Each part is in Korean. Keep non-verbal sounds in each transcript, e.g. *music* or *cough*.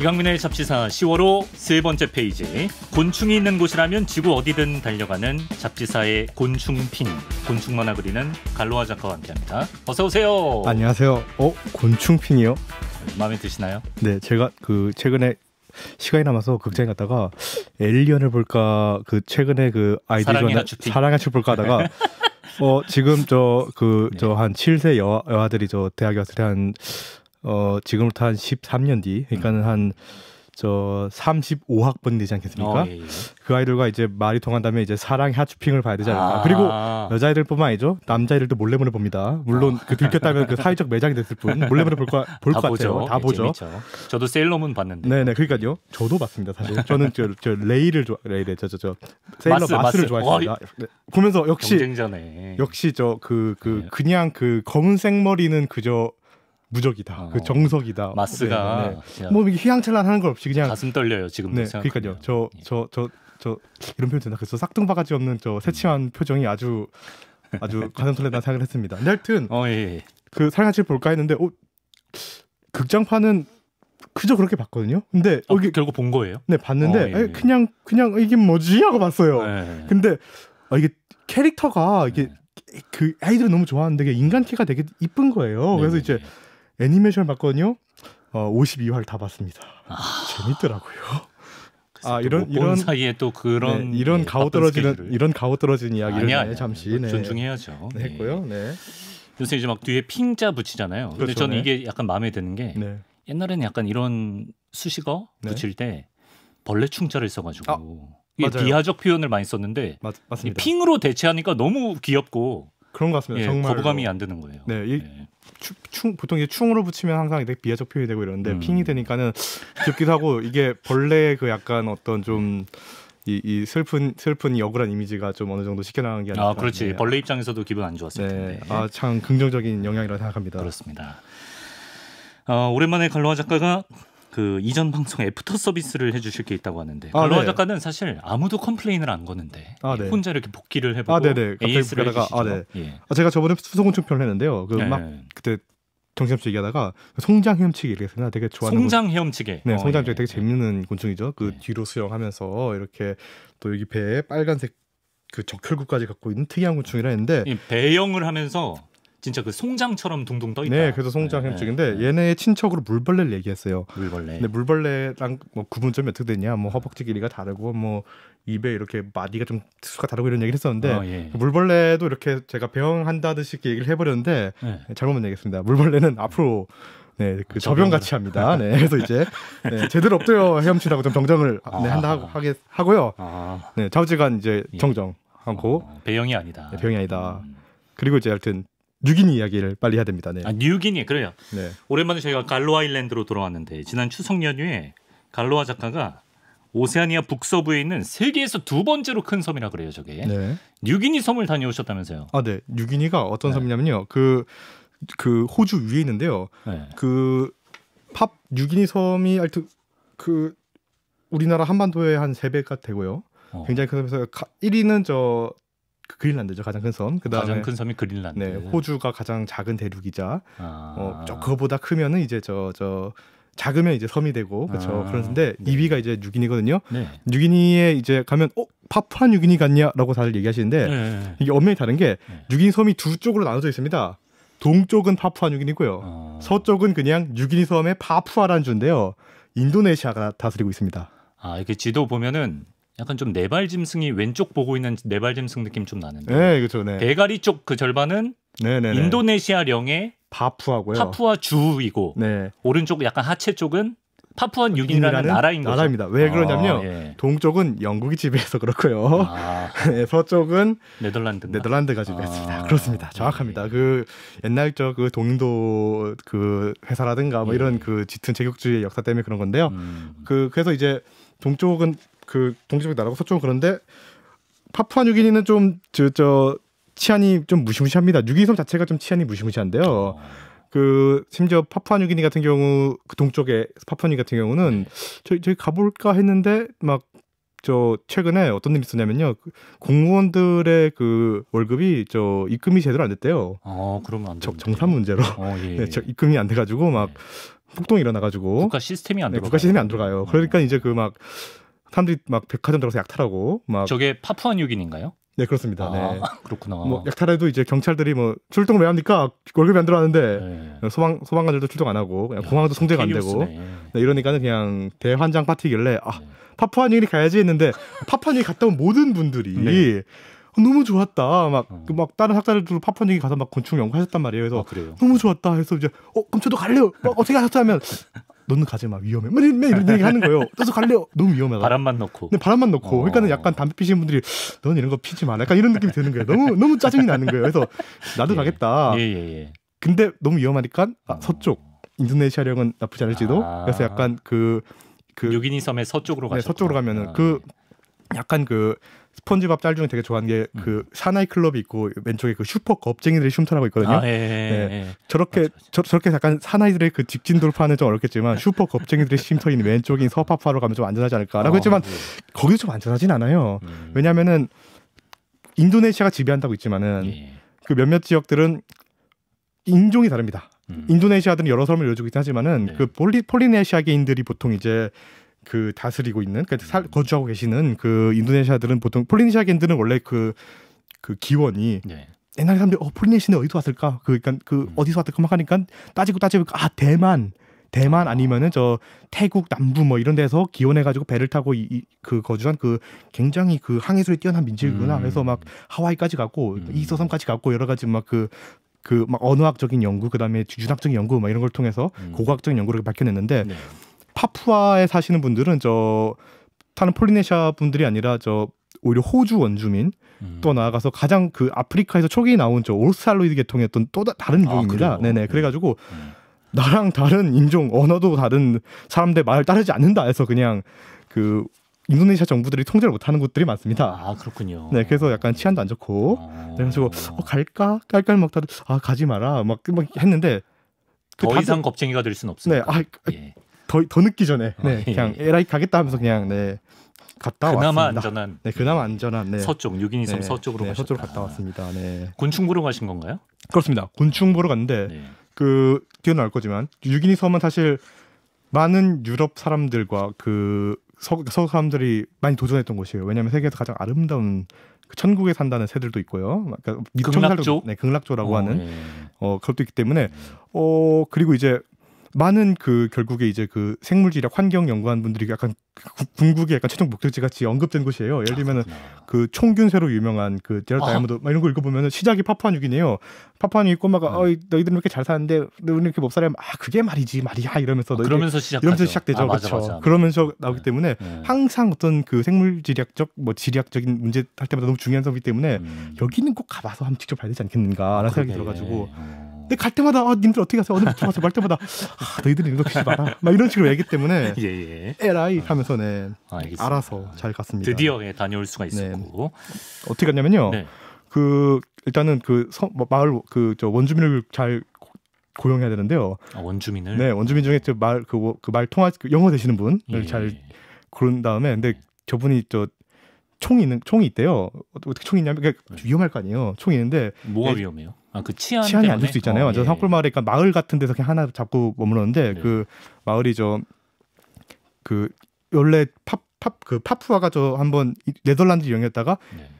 이강민의 잡지사 10월호 세 번째 페이지. 곤충이 있는 곳이라면 지구 어디든 달려가는 잡지사의 곤충핀. 곤충 만화 그리는 갈로아 작가와 함께합니다. 어서 오세요. 안녕하세요. 어 곤충핀이요? 마음에 드시나요? 네, 제가 그 최근에 시간이 남아서 극장에 갔다가 엘리언을 볼까 그 최근에 그 아이디어로 사랑의 춥 볼까 하다가 *laughs* 어 지금 저 그 저한 네. 7세 여아, 여아들이 저 대학에 왔을 때한 어 지금부터 한 13년 뒤 그러니까는 한저 35학번 되지 않겠습니까? 어, 예, 예. 그 아이들과 이제 말이 통한다면 이제 사랑 하추핑을 봐야 되잖아을 아~ 그리고 여자애들뿐만 아니죠. 남자애들도 몰래 몰래 봅니다. 물론 어. 그 들켰다면 그 사회적 매장이 됐을 뿐 몰래 몰래 볼것 볼 같아요. 보죠. 다 예, 보죠. 재밌죠. 저도 세러문 봤는데. 네네 그러니까요. 저도 봤습니다 사실. 저는 저, 저 레이를 좋아 레이래 네, 저저 저 세일러 마스, 마스를 마스. 좋아했습니다. 와, 네. 보면서 역시 경쟁자네. 역시 저 그 그, 그 네. 그냥 그 검은색 머리는 그저 무적이다. 그 어. 그 정석이다. 마스가 네, 네. 네. 뭐 휘황찬란하는 걸 없이 그냥 가슴 떨려요 지금. 네, 그러니까요. 저 저 저저 예. 저, 저, 이런 표현 되나? 그래서 싹둥바가지 없는 저 음. 새침한 음. 표정이 아주 아주 *laughs* 가슴 설레다 생각을 했습니다. 근데 하여튼 어, 예, 예. 그 살갗을 볼까 했는데 어, 극장판은 그저 그렇게 봤거든요. 근데 어, 이게, 결국 본 거예요? 네 봤는데 어, 예, 예. 에 그냥 그냥 이게 뭐지 하고 봤어요. 예, 근데 아, 이게 캐릭터가 이게 그 아이들을 너무 좋아하는데 인간 키가 되게 이쁜 거예요. 그래서 이제 애니메이션 봤거든요. 어, 52화를 다 봤습니다. 아... 재밌더라고요. 아 이런 이런 사이에 또 그런 네, 이런 네, 가오 떨어지는 이런 가오 떨어진 이야기를 아니야, 아니야, 네, 잠시 뭐 네. 존중해야죠. 네. 예. 했고요. 네. 요새 이제 막 뒤에 핑자 붙이잖아요. 그렇죠, 근데 저는 네. 이게 약간 마음에 드는 게 네. 옛날에는 약간 이런 수식어 붙일 때 벌레 충자를 써가지고 아, 이게 비하적 표현을 많이 썼는데 맞, 습니다 핑으로 대체하니까 너무 귀엽고 그런 것 같습니다. 예, 정말 거부감이 안 드는 거예요. 네, 이, 예. 추, 충, 보통 이제 충으로 붙이면 항상 되게 비하적 표현이 되고 이러는데 음. 핑이 되니까는 귀엽기도 하고 이게 벌레의 그 약간 어떤 좀 이, 이 슬픈 슬픈 역을한 이미지가 좀 어느 정도 시켜나간 게 아니라 아 그렇지 네. 벌레 입장에서도 기분 안 좋았을 네. 텐데 아참 긍정적인 영향이라 고 생각합니다 그렇습니다 어, 오랜만에 갈로아 작가가 그 이전 방송 애프터 서비스를 해주실 게 있다고 하는데 아, 로아 네. 작가는 사실 아무도 컴플레인을 안 거는데 아, 네. 혼자 이렇게 복귀를 해보고 아, 네네. 네. AS를 해다가 아, 네. 예. 아, 제가 저번에 수소곤충 편을 했는데요. 그막 네. 예. 그때 정신없이 얘기하다가 송장 헤엄치기 이렇게 했나 되게 좋아하는 송장 헤엄치기 네 어, 송장 헤엄치기 예. 되게 예. 재밌는 곤충이죠. 그 네. 뒤로 수영하면서 이렇게 또 여기 배에 빨간색 그 적혈구까지 갖고 있는 특이한 곤충이라 했는데 배영을 하면서 진짜 그 송장처럼 둥둥 떠 있다. 네, 그래서 송장 네, 협인데 네, 얘네의 친척으로 물벌레를 얘기했어요. 물벌레. 근데 물벌레랑 뭐 구분점이 어떻게 되냐? 뭐 허벅지 길이가 다르고 뭐 입에 이렇게 마디가 좀 특수가 다르고 이런 얘기를 했었는데 어, 예. 물벌레도 이렇게 제가 배영한다듯이 얘기를 해버렸는데 네. 잘못만 얘기했습니다. 물벌레는 앞으로 네, 그 아, 저병 같이 합니다. 네, 그래서 이제 네, 제대로 없드요헤엄치라고좀 정정을 아, 네, 한다 하고 하게 하고요. 아. 네, 자우지간 이제 예. 정정하고 아, 배영이 아니다. 네, 배영이 아니다. 음. 그리고 이제 하여튼 뉴기니 이야기를 빨리 해야 됩니다. 네. 아, 뉴기니 그래요. 네. 오랜만에 저희가 갈로 아일랜드로 돌아왔는데 지난 추석 연휴에 갈로아 작가가 오세아니아 북서부에 있는 세계에서 두 번째로 큰 섬이라 그래요, 저게. 네. 뉴기니 섬을 다녀오셨다면서요. 아, 네. 뉴기니가 어떤 네. 섬이냐면요. 그그 그 호주 위에 있는데요. 네. 그 팝 뉴기니 섬이 하여튼 그 우리나라 한반도의 한 세배가 되고요. 어. 굉장히 큰 섬에서 1위는 저그 그린란드죠 가장 큰 섬. 그다음에 가장 큰 섬이 그린란드. 네, 호주가 가장 작은 대륙이자 아. 어, 저 그거보다 크면은 이제 저저 저 작으면 이제 섬이 되고 그렇죠. 아. 그런데 네. 2위가 이제 뉴기니거든요. 네. 뉴기니에 이제 가면 어 파푸아 뉴기니 같냐라고 다들 얘기하시는데 네. 이게 엄연히 다른 게 뉴기니 네. 섬이 두 쪽으로 나눠져 있습니다. 동쪽은 파푸아 뉴기니고요. 아. 서쪽은 그냥 뉴기니 섬의 파푸아라는 주인데요. 인도네시아가 다스리고 있습니다. 아, 이렇게 지도 보면은 약간 좀 네발 짐승이 왼쪽 보고 있는 네발 짐승 느낌 좀 나는데. 네, 그렇죠. 네. 대가리 쪽 그 절반은 네네네. 네, 네. 인도네시아령의 파푸아고요. 파푸아 주이고 네. 오른쪽 약간 하체 쪽은 파푸안 유기라는 아, 나라인 거죠. 나라입니다. 왜 그러냐면 아, 예. 동쪽은 영국이 지배해서 그렇고요. 아. *laughs* 네, 서쪽은 네덜란드 네덜란드가 지배했습니다. 아. 그렇습니다. 예. 정확합니다. 예. 그 옛날 저그 동인도 그 회사라든가 뭐 예. 이런 그 짙은 제국주의 역사 때문에 그런 건데요. 음. 그 그래서 이제 동쪽은 그 동지북 나라고 서쪽은 그런데 파푸아 뉴기니는 좀저 저, 치안이 좀 무시무시합니다. 뉴기섬 자체가 좀 치안이 무시무시한데요. 어. 그 심지어 파푸아 뉴기니 같은 경우 그 동쪽에 파푸아 뉴기 같은 경우는 네. 저희 저희 가볼까 했는데 막 저 최근에 어떤 일이 있었냐면요 그 공무원들의 그 월급이 저 입금이 제대로 안 됐대요. 어 그러면 안 돼. 정산 문제로. 어, 예, 네, 예. 네, 저 입금이 안 돼가지고 막 예. 폭동이 일어나가지고 국가 시스템이 안 들어가요. 국가 시스템이 안 들어가요. 그러니까 어. 이제 그막 사람들이 막 백화점 들어서 가 약탈하고 막 저게 파푸아뉴기니인가요? 네 그렇습니다. 아, 네. 그렇구나. 뭐 약탈해도 이제 경찰들이 뭐 출동 왜 합니까? 월급이 안 들어가는데 네. 소방 소방관들도 출동 안 하고 그냥 공항도 통제가안 되고 네, 이러니까는 그냥 대환장 파티길래 아 네. 파푸아뉴기니 가야지 했는데 파푸아뉴기 갔다 온 모든 분들이 네. 너무 좋았다. 막, 어. 그 막 다른 학자들도 파푸아뉴기 가서 막 곤충 연구하셨단 말이에요. 그래서 아, 너무 좋았다. 해서 이제 어 그럼 저도 갈래요. 막 어, 어떻게 하셨다 면 너는 가지 마 위험해 막 맨, 맨 이런 얘기 하는 거예요 떠서 갈래요 너무 위험해 바람만 넣고 근데 네, 바람만 넣고 어. 그러니까는 약간 담배 피시는 분들이 넌 이런 거 피지 마 약간 이런 느낌이 드는 거예요 너무 너무 짜증이 나는 거예요 그래서 나도 예. 가겠다 예, 예, 예. 근데 너무 위험하니까 아, 어. 서쪽 인도네시아령은 나쁘지 않을지도 아. 그래서 약간 그그 그, 유기니 그 섬의 서쪽으로 가 네, 서쪽으로 가면은 아. 그 약간 그 스펀지밥짤 중에 되게 좋아하는 게그 음. 그 샤나이 클럽이 있고 왼쪽에 그 슈퍼 겁쟁이들이 쉼터라고 있거든요. 아, 예, 예, 예, 네. 예. 저렇게 맞아, 맞아. 저, 저렇게 약간 사나이들의 그 직진 돌파는 좀 어렵겠지만 슈퍼 겁쟁이들이 쉼터인 왼쪽인 서파파로 가면 좀 안전하지 않을까라고 어, 했지만 네. 예. 거기서좀 안전하진 않아요. 음. 왜냐하면은 인도네시아가 지배한다고 있지만은 예. 그 몇몇 지역들은 인종이 다릅니다. 음. 인도네시아들은 여러 사람을 여주어지고 있긴 하지만은 네. 그 폴리, 폴리네시아계인들이 보통 이제 그 다스리고 있는 그러니까 살, 음. 거주하고 계시는 그 인도네시아들은 보통 폴리네시아인들은 원래 그그 그 기원이 네. 옛날에 사람들이 어 폴리네시아는 어디서 왔을까 그니까그 그러니까 음. 어디서 왔을까 막 하니까 따지고 따지고 아 대만 대만 아. 아니면은 저 태국 남부 뭐 이런 데서 기원해가지고 배를 타고 이, 이그 거주한 그 굉장히 그 항해술에 뛰어난 민족이구나. 음. 그래서 막 하와이까지 갔고 음. 이서섬까지 갔고 여러 가지 막 그 그막 그, 그 언어학적인 연구 그다음에 유학적인 연구 막 이런 걸 통해서 음. 고고학적인 연구를 밝혀냈는데 네. 파푸아에 사시는 분들은 저 사는 폴리네시아 분들이 아니라 저 오히려 호주 원주민 음. 또 나아가서 가장 그 아프리카에서 초기에 나온 저올스트로이드 계통의 어떤 또 다, 다른 인종입니다. 아, 네네. 네. 그래가지고 음. 나랑 다른 인종 언어도 다른 사람들 말을 따르지 않는다 해서 그냥 그 인도네시아 정부들이 통제를 못하는 곳들이 많습니다. 아 그렇군요. 네, 그래서 약간 치안도 안 좋고 아... 그래가지고 어, 갈까 깔깔 막다들아 가지 마라 막, 막 했는데 그더 다들, 이상 겁쟁이가 될 수는 없습니다. 네, 아, 그 예. 더, 더 늦기 전에 아, 네, 예. 그냥 LI 가겠다 하면서 그냥 네 갔다 그나마 왔습니다. 안전한 네 그나마 안전한 네. 서쪽 6인 2섬 네, 서쪽으로 네, 서쪽으로 갔다 왔습니다. 네 곤충 보러 가신 건가요? 그렇습니다. 곤충 보러 갔는데 네. 그 뛰어나올 거지만 6인 2섬은 사실 많은 유럽 사람들과 그 서, 서 사람들이 많이 도전했던 곳이에요. 왜냐하면 세계에서 가장 아름다운 그 천국에 산다는 새들도 있고요. 그러니까 극락조, 네, 극락조라고 오, 어, 하는 예. 어 그것도 있기 때문에 네. 어 그리고 이제 많은 그 결국에 이제 그생물질리학 환경 연구한 분들이 약간 궁극의 약간 최종 목적지 같이 언급된 곳이에요. 예를 들면은 아, 그총균세로 그 유명한 그 제럴 아. 다이아몬드 막 이런 거 읽어보면은 시작이 파푸아뉴기네요. 파푸아뉴기 꼬마가 네. 어, 이 너희들은 이렇게 잘 사는데 너희는 이렇게 못 살아. 아 그게 말이지 말이야 이러면서 어, 그러면서 시작 이러면서 시작되죠. 아, 그렇죠. 맞아. 그러면서 나오기 네. 때문에 네. 항상 어떤 그생물질학적뭐 지리학적인 문제 할 때마다 너무 중요한 점이기 때문에 음. 여기는 꼭 가봐서 한번 직접 봐야 되지 않겠는가라는 아, 생각이 들어가지고. 네. 근데 갈 때마다 아, 님들 어떻게 가세요? 어디 부터가요말 때마다 아, 너희들이 이거 키지 마라. 막 이런 식으로 얘기 때문에 *laughs* 예, 예. 에라이 하면서 네알아서잘 갔습니다. 드디어 예, 다녀올 수가 네. 있었고 어떻게 갔냐면요. 네. 그 일단은 그 서, 뭐 마을 그저 원주민을 잘 고용해야 되는데요. 아, 원주민을 네 원주민 중에 말그말 그말 그 통화 그 영어 되시는 분을 예. 잘 예. 고른 다음에 근데 저분이 저 총이 있는 총이 있대요. 어떻게 총이 있냐면 그러니까 위험할 거 아니에요. 총이 있는데 뭐가 애, 네. 위험해요? 아, 그 치안 치안이 안될수 있잖아요. 어, 완전 산골 마을에 그러니까 마을 같은 데서 그냥 하나 잡고 머무르는데 네. 그 마을이 저 그 원래 팝 팝 그 파푸아가 저 한번 네덜란드 영했다가 네.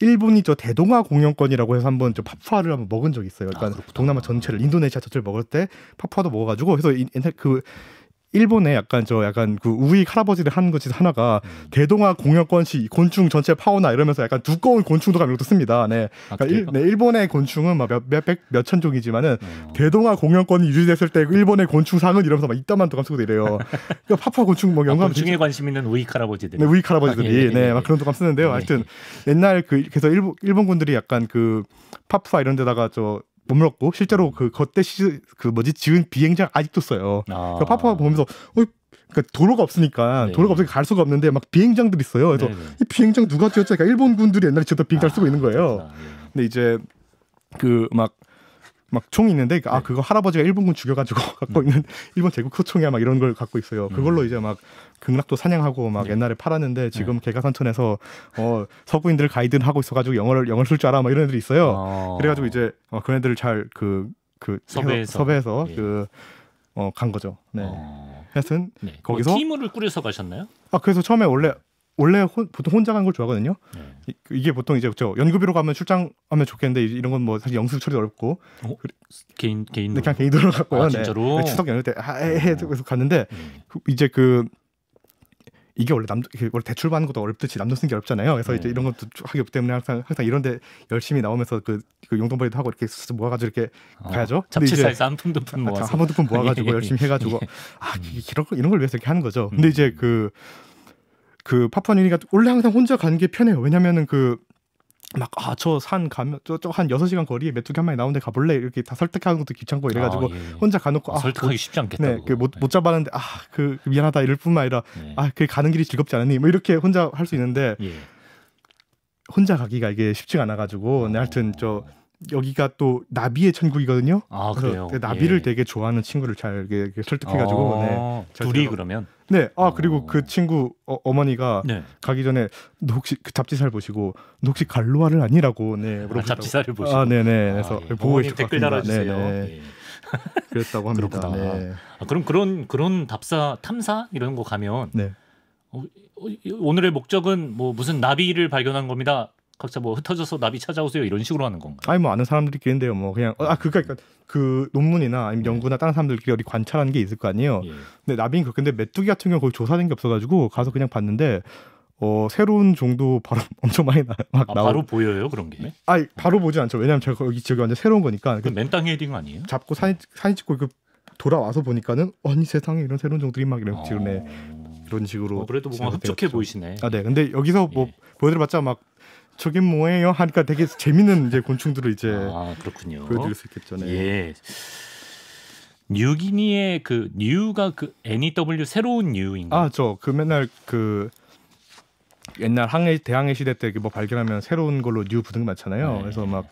일본이 저 대동아 공영권이라고 해서 한번 저 파푸아를 한번 먹은 적이 있어요. 그러니까 아, 동남아 전체를 인도네시아 전체를 먹을 때 파푸아도 먹어가지고 그래서 인, 인, 그 일본의 약간 저 약간 그 우익 할아버지를 하는 것이 하나가 음. 대동아 공여권시 곤충 전체 파워나 이러면서 약간 두꺼운 곤충도 가면 이것도 씁니다. 네. 아, 그러니까 아, 일, 네, 일본의 곤충은 막몇백 몇천 종이지만은 어. 대동아 공여권이 유지됐을 때 일본의 곤충상은 이러면서 막 이따만 도감 쓰고 이래요. *laughs* 그러니까 파파 곤충 뭐 영감 아, 곤충에 관심 있는 우익 할아버지들. 네, 우익 할아버지들이 아, 예, 예, 네, 예, 막 예. 그런 도감 쓰는데요. 예. 하여튼 옛날 그 그래서 일본 일본군들이 약간 그 파푸아 이런 데다가 저 머물렀고 실제로 그 거대 시그 뭐지 지은 비행장 아직도 써요. 아. 그 파파가 보면서 어 그러니까 도로가 없으니까 네. 도로가 없으니까 갈 수가 없는데 막 비행장들이 있어요. 그래서 네, 네. 이 비행장 누가 지었지? 그러니까 일본군들이 옛날에 지었던 비행장 아, 쓰고 있는 거예요. 그렇 예. 근데 이제 그막 막 총이 있는데 아 네. 그거 할아버지가 일본군 죽여가지고 *laughs* 갖고 음. 있는 일본 제국 호총이야 막 이런 걸 갖고 있어요. 음. 그걸로 이제 막 극락도 사냥하고 막 네. 옛날에 팔았는데 지금 네. 개가산천에서 어 서구인들 가이드를 하고 있어가지고 영어를 영어 쓸줄 알아 막 이런 애들이 있어요. 아. 그래가지고 이제 어, 그런 애들을 잘그그 그 섭외해서 섭외해서 예. 그 어, 간 거죠. 네. 어. 하여튼 네. 뭐 거기서 팀을 꾸려서 가셨나요? 아 그래서 처음에 원래 원래 호, 보통 혼자 간 걸 좋아하거든요. 네. 이, 게 보통 이제 저 연구비로 가면 출장하면 좋겠는데 이런 건 뭐 사실 영수증 처리 어렵고 어? 그래, 개인 개인 네, 그냥 개인으로 갔고 아, 네. 진짜로 네. 추석 연휴 때 해서 어. 갔는데 음. 그 이제 그 이게 원래 남 원래 대출 받는 것도 어렵듯이 남도 쓰는 게 어렵잖아요. 그래서 네. 이제 이런 것도 하기 때문에 항상 항상 이런데 열심히 나오면서 그, 그 용돈벌이도 하고 이렇게 모아가지고 이렇게 어, 가야죠. 잡지사에서 한푼두푼 아, 모아서 한푼두푼 모아가지고 *laughs* 열심히 해가지고 예. 아 이런 이런 걸 위해서 이렇게 하는 거죠. 근데 음. 이제 그 그파푸아뉴니가 원래 항상 혼자 가는 게 편해요. 왜냐면은 그 막, 아, 저 산 가면, 저, 쪽한 여섯 시간 거리에 메뚜기 한 마리 나오는데 가볼래? 이렇게 다 설득하는 것도 귀찮고 이래가지고 아, 예. 예. 혼자 가놓고. 아, 설득하기 쉽지 않겠다. 네, 그 못, 네. 못 잡았는데, 아, 그, 그 미안하다 이럴 뿐만 아니라, 네. 아, 그 가는 길이 즐겁지 않으니, 뭐 이렇게 혼자 할 수 있는데, 예. 혼자 가기가 이게 쉽지가 않아가지고, 네, 어. 하여튼 저 여기가 또 나비의 천국이거든요. 아 그래요. 그 나비를 예. 되게 좋아하는 친구를 잘 설득해가지고 어, 네, 둘이 그러면 네. 아 어. 그리고 어. 그 친구 어, 머니가 네. 가기 전에 너 혹시 그 잡지사를 보시고 너 혹시 갈로아를 아니라고 네 아, 물어보셨다고. 아, 잡지사를 보시고 네, 네. 아 네네. 그래서 아, 예. 보고 있을 댓글 달아주세요. 네, 네. 예. 그랬다고 합니다. 그렇구나. 네. 아, 그럼 그런 그런 답사 탐사 이런 거 가면 네. 어, 어, 오늘의 목적은 뭐 무슨 나비를 발견한 겁니다. 각자 뭐 흩어져서 나비 찾아오세요 이런 식으로 하는 건가요? 아니 뭐 아는 사람들끼리인데요. 뭐 그냥 아 그러니까 그 논문이나 아니면 네. 연구나 다른 사람들끼리 관찰하게 있을 거 아니에요. 예. 근데 나비는 그렇데 메뚜기 같은 경우 거의 조사된 게 없어가지고 가서 그냥 봤는데 어 새로운 종도 바로 *laughs* 엄청 많이 나, 막 아, 나오. 바로 보여요 그런 게? 아 바로 보진 않죠. 왜냐하면 제가 여기 지역이 완전 새로운 거니까. 그 맨땅 헤딩 아니에요? 잡고 사진 사진 찍고 그 돌아와서 보니까는 아니 세상에 이런 새로운 종들이 막 이런 지금 어... 이런 식으로. 어, 그래도 뭔가 흡족해 보이시네. 아 네. 근데 여기서 뭐 예. 보여드려봤자 막 저게 뭐예요? 하니까 되게 재밌는 이제 곤충들을 이제 아, 그렇군요. 보여드릴 수 있겠죠. 네. 예. 뉴기니의 그 뉴가 그 NEW 새로운 뉴인가? 아, 저 그 맨날 그 옛날 항해 대항해 시대 때뭐 발견하면 새로운 걸로 뉴 부등 많잖아요. 네. 그래서 막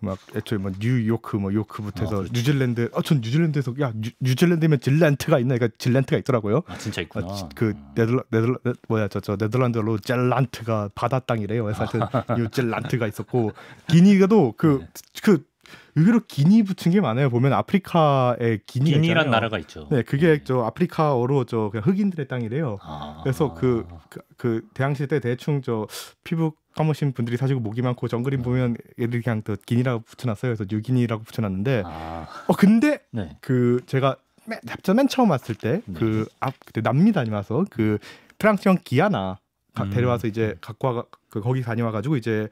그막 애초에 뭐 뉴요크 뭐 요크부터 해서 아, 그렇죠. 어, 뉴질랜드 어전 뉴질랜드에서 야 뉴, 질랜드면 질란트가 있나 그러니까 질란트가 있더라고요. 아 진짜 있구나. 아, 그 네덜 네덜 네, 뭐야 저 저 네덜란드로 젤란트가 바다 땅이래요. 그래서 하여튼 뉴질란트가 *laughs* 있었고 기니가도 그그 네. 그 의외로 기니 붙인게 많아요. 보면 아프리카에 기니 기니란 나라가 있죠. 네, 그게 네. 저 아프리카어로 저 그냥 흑인들의 땅이래요. 아~ 그래서 그그 그, 그, 대항시 때 대충 저 피부 까무신 분들이 사시고 목이 많고 그 정글인 네. 보면 얘들 그냥 또기니라고 붙여놨어요. 그래서 유기니라고 붙여놨는데 아. 어 근데 네. 그 제가 맨, 잡자 맨 처음 왔을 때 그앞 네. 그 그때 남미 다니면서 그 프랑스형 기아나 가, 음. 데려와서 이제 네. 갖고 와 그, 거기 다녀와가지고 이제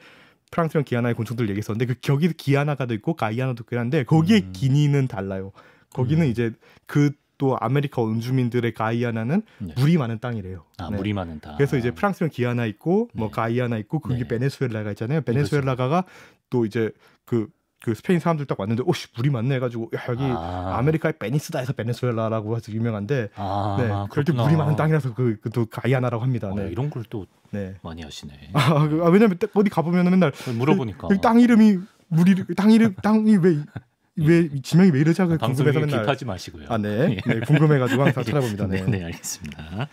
프랑스형 기아나의 곤충들 얘기했었는데 그 거기 기아나가도 있고 가이아나도 있긴 한데 거기에 음. 기니는 달라요. 거기는 음. 이제 그또 아메리카 원주민들의 가이아나는 네. 물이 많은 땅이래요. 아, 네. 물이 많은 땅. 그래서 이제 프랑스는 기아나 있고 뭐 네. 가이아나 있고 그게 네. 베네수엘라가 있잖아요. 그렇죠. 베네수엘라가가 또 이제 그그 그 스페인 사람들 딱 왔는데 오씨 물이 많네 해가지고 야, 여기 아. 메리카의 베니스다 에서 베네수엘라라고 해서 유명한데 아, 네 그럴 때 물이 많은 땅이라서 그또 그, 그 가이아나라고 합니다. 어, 네. 이런 걸또 네. 많이 하시네. 아, 그, 아 왜냐면 어디 가보면 맨날 물어보니까 그, 그땅 이름이 물이 땅 이름 땅이 왜 음. 왜 지명이 왜 이러지 하고 궁금해서 맨날 비하지 마시고요. 아 네. *laughs* 예. 네 궁금해가지고 항상 예. 찾아봅니다. 네. 네, 네 알겠습니다.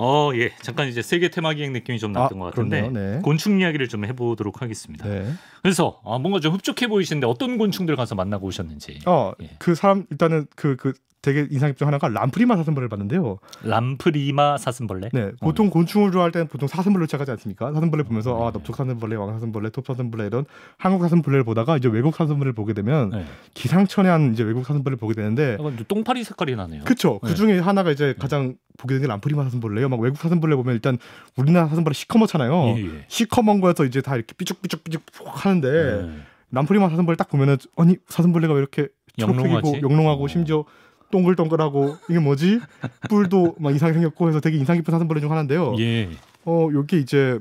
어, 예. 잠깐 이제 세계 테마 기행 느낌이 좀 났던 아, 것 같은데 네. 곤충 이야기를 좀 해보도록 하겠습니다. 네. 그래서 아, 뭔가 좀 흡족해 보이시는데 어떤 곤충들 가서 만나고 오셨는지. 어, 예. 그 사람 일단은 그그 그 되게 인상 깊은 하나가 람프리마 사슴벌레를 봤는데요. 람프리마 사슴벌레? 네, 어. 보통 어. 곤충을 좋아할 때는 보통 사슴벌레 로착하지 않습니까? 사슴벌레 보면서 네. 아 넓적 사슴벌레, 왕 사슴벌레, 톱 사슴벌레 이런 한국 사슴벌레를 보다가 이제 외국 사슴벌레를 보게 되면 네. 기상천외한 이제 외국 사슴벌레를 보게 되는데 어, 똥파리 색깔이 나네요. 그렇죠. 네. 그 중에 하나가 이제 네. 가장 보게 되는 게 람프리마 사슴벌레예요. 막 외국 사슴벌레 보면 일단 우리나라 사슴벌레 시커멓잖아요. 예, 예. 예. 시커먼 거에서 이제 다 이렇게 삐죽삐죽삐죽 하는데 예. 람프리마 사슴벌레 딱 보면은 아니 사슴벌레가 왜 이렇게 초록색이고 영롱하 영롱하고 어. 심지어 동글동글하고 이게 뭐지? 뿔도 막이상하 생겼고 해서 되게 인상 깊은 사슴벌레 중 하나인데요. 예. 어, 요게 이제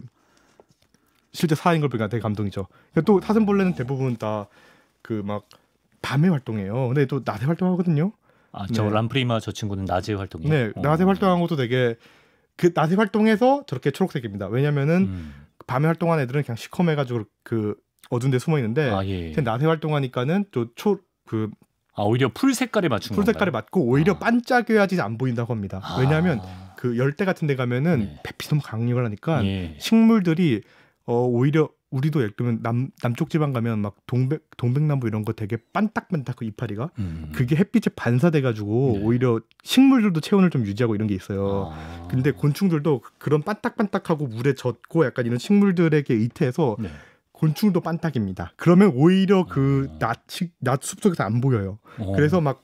실제 사인 걸 보니까 되게 감동이죠. 그러니까 또 사슴벌레는 대부분 다 그 막 밤에 활동해요. 근데 또 낮에 활동하거든요. 아저 네. 람프리마 저 친구는 낮에 활동해요. 네, 어. 낮에 오. 활동한 것도 되게 그 낮에 활동해서 저렇게 초록색입니다. 왜냐면은 음. 밤에 활동한 애들은 그냥 시커매가지고 그 어두운 데 숨어 있는데 아, 예. 낮에 활동하니까는 또초그 아, 오히려 풀 색깔에 맞춘 풀 색깔에 맞고 오히려 아. 반짝여야지 안 보인다고 합니다. 아. 왜냐하면 그 열대 같은 데 가면은 예. 네. 햇빛이 너무 강력 하니까 예. 식물들이 어 오히려 우리도 예를 들면 남 남쪽 지방 가면 막 동백 동백나무 이런 거 되게 반딱반딱 그 이파리가 음. 그게 햇빛에 반사돼 가지고 네. 오히려 식물들도 체온을 좀 유지하고 이런 게 있어요. 아. 근데 곤충들도 그런 반딱반딱하고 물에 젖고 약간 이런 식물들에게 의태해서 네. 곤충도 빤딱입니다. 그러면 오히려 그 아. 음. 낯이 낯 숲속에서 안 보여요. 어. 그래서 막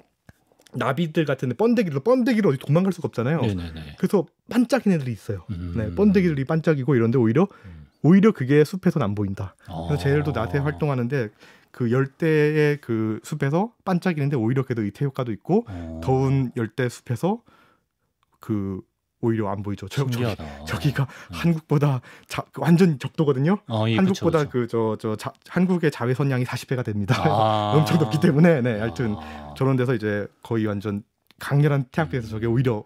나비들 같은 데 번데기로 번데기로 어디 도망갈 수가 없잖아요. 네네네. 그래서 반짝이 애들이 있어요. 음. 네, 번데기들이 반짝이고 이런데 오히려 음. 오히려 그게 숲에서는 안 보인다. 아. 그래서 쟤들도 낮에 활동하는데 그 열대의 그 숲에서 반짝이는데 오히려 그래도 이태 효과도 있고 어. 더운 열대 숲에서 그 오히려 안 보이죠. 저, 저기하다 저기, 가 음. 한국보다 자, 그 완전 적도거든요. 어, 예, 한국보다 그저저 그렇죠, 그렇죠. 그, 저, 한국의 자외선량이 40배가 됩니다. 아~ *laughs* 엄청 덥기 때문에 네, 아. 하여튼 아~ 저런 데서 이제 거의 완전 강렬한 태양빛에서 저게 오히려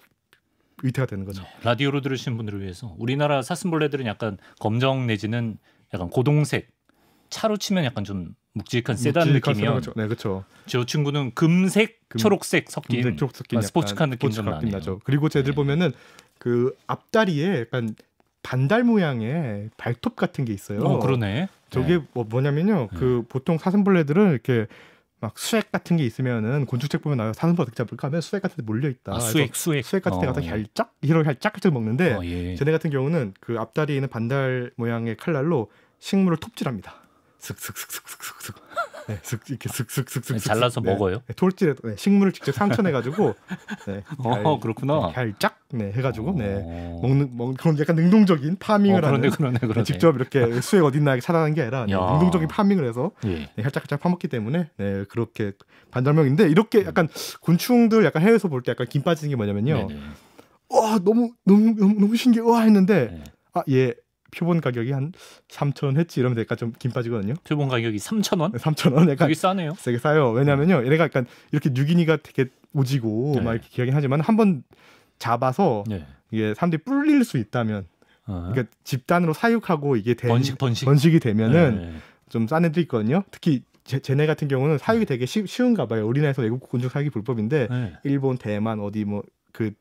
의태가 되는 거죠. 라디오로 들으신 분들을 위해서 우리나라 사슴벌레들은 약간 검정 내지는 약간 고동색 차로 치면 약간 좀 묵직한 세단 느낌이요. 그렇죠. 네, 그렇죠. 저 친구는 금색, 금, 초록색 섞인, 금색, 초록색 섞인 아, 스포츠카 느낌 좀 나죠. 그리고 쟤들 네. 보면은 그 앞다리에 약간 반달 모양의 발톱 같은 게 있어요. 어, 그러네. 저게 네. 뭐 뭐냐면요. 네. 그 보통 사슴벌레들은 이렇게 막 수액 같은 게 있으면은 곤충책 보면 나요 사슴벌 어떻게 잡을까 하면 수액 같은 데 몰려 있다. 아, 수액 수액 수액 같은 데 어, 가서 예. 얄짝 이런 얄짝짝 먹는데 어, 예. 쟤네 같은 경우는 그 앞다리에 있는 반달 모양의 칼날로 식물을 톱질합니다. 슥슥슥슥슥슥 네, 슥 이렇게 슥슥슥슥 잘라서 네, 먹어요? 네, 돌질에 네, 식물을 직접 상천해가지고 네, 갈, *laughs* 어 그렇구나 갈짝 네, 네, 해가지고 네, 어. 먹는 먹 그런 약간 능동적인 파밍을 어, 그러네, 하는 그러네, 네, 그러네. 직접 이렇게 수액 어딨나 이렇게 찾아가는 게 아니라 네, 능동적인 파밍을 해서 예. 네, 갈짝갈짝 파먹기 때문에 네, 그렇게 반절명인데 이렇게 음. 약간 음. 곤충들 약간 해외에서 볼 때 약간 김 빠지는 게 뭐냐면요 네네. 와 너무 너무 너무, 너무 신기해 와 했는데 네. 아 예. 표본 가격이 한 3천 했지 이러면 약간 좀긴 빠지거든요. 표본 가격이 3천 원? 3천 원 되게 싸네요. 되게 싸요. 왜냐면요. 네. 얘네가 약간 이렇게 뉴기니가 되게 오지고 네. 막 이렇게 기억이 하지만 한 번 잡아서 네. 이게 사람들이 뿔릴 수 있다면 어. 그러니까 집단으로 사육하고 이게 된, 번식, 번식. 번식이 되면은 네. 좀싼 애도 있거든요. 특히 제, 쟤네 같은 경우는 사육이 네. 되게 쉬, 운가 봐요. 우리나라에서 외국 곤충 사육이 불법인데 네. 일본, 대만 어디 뭐그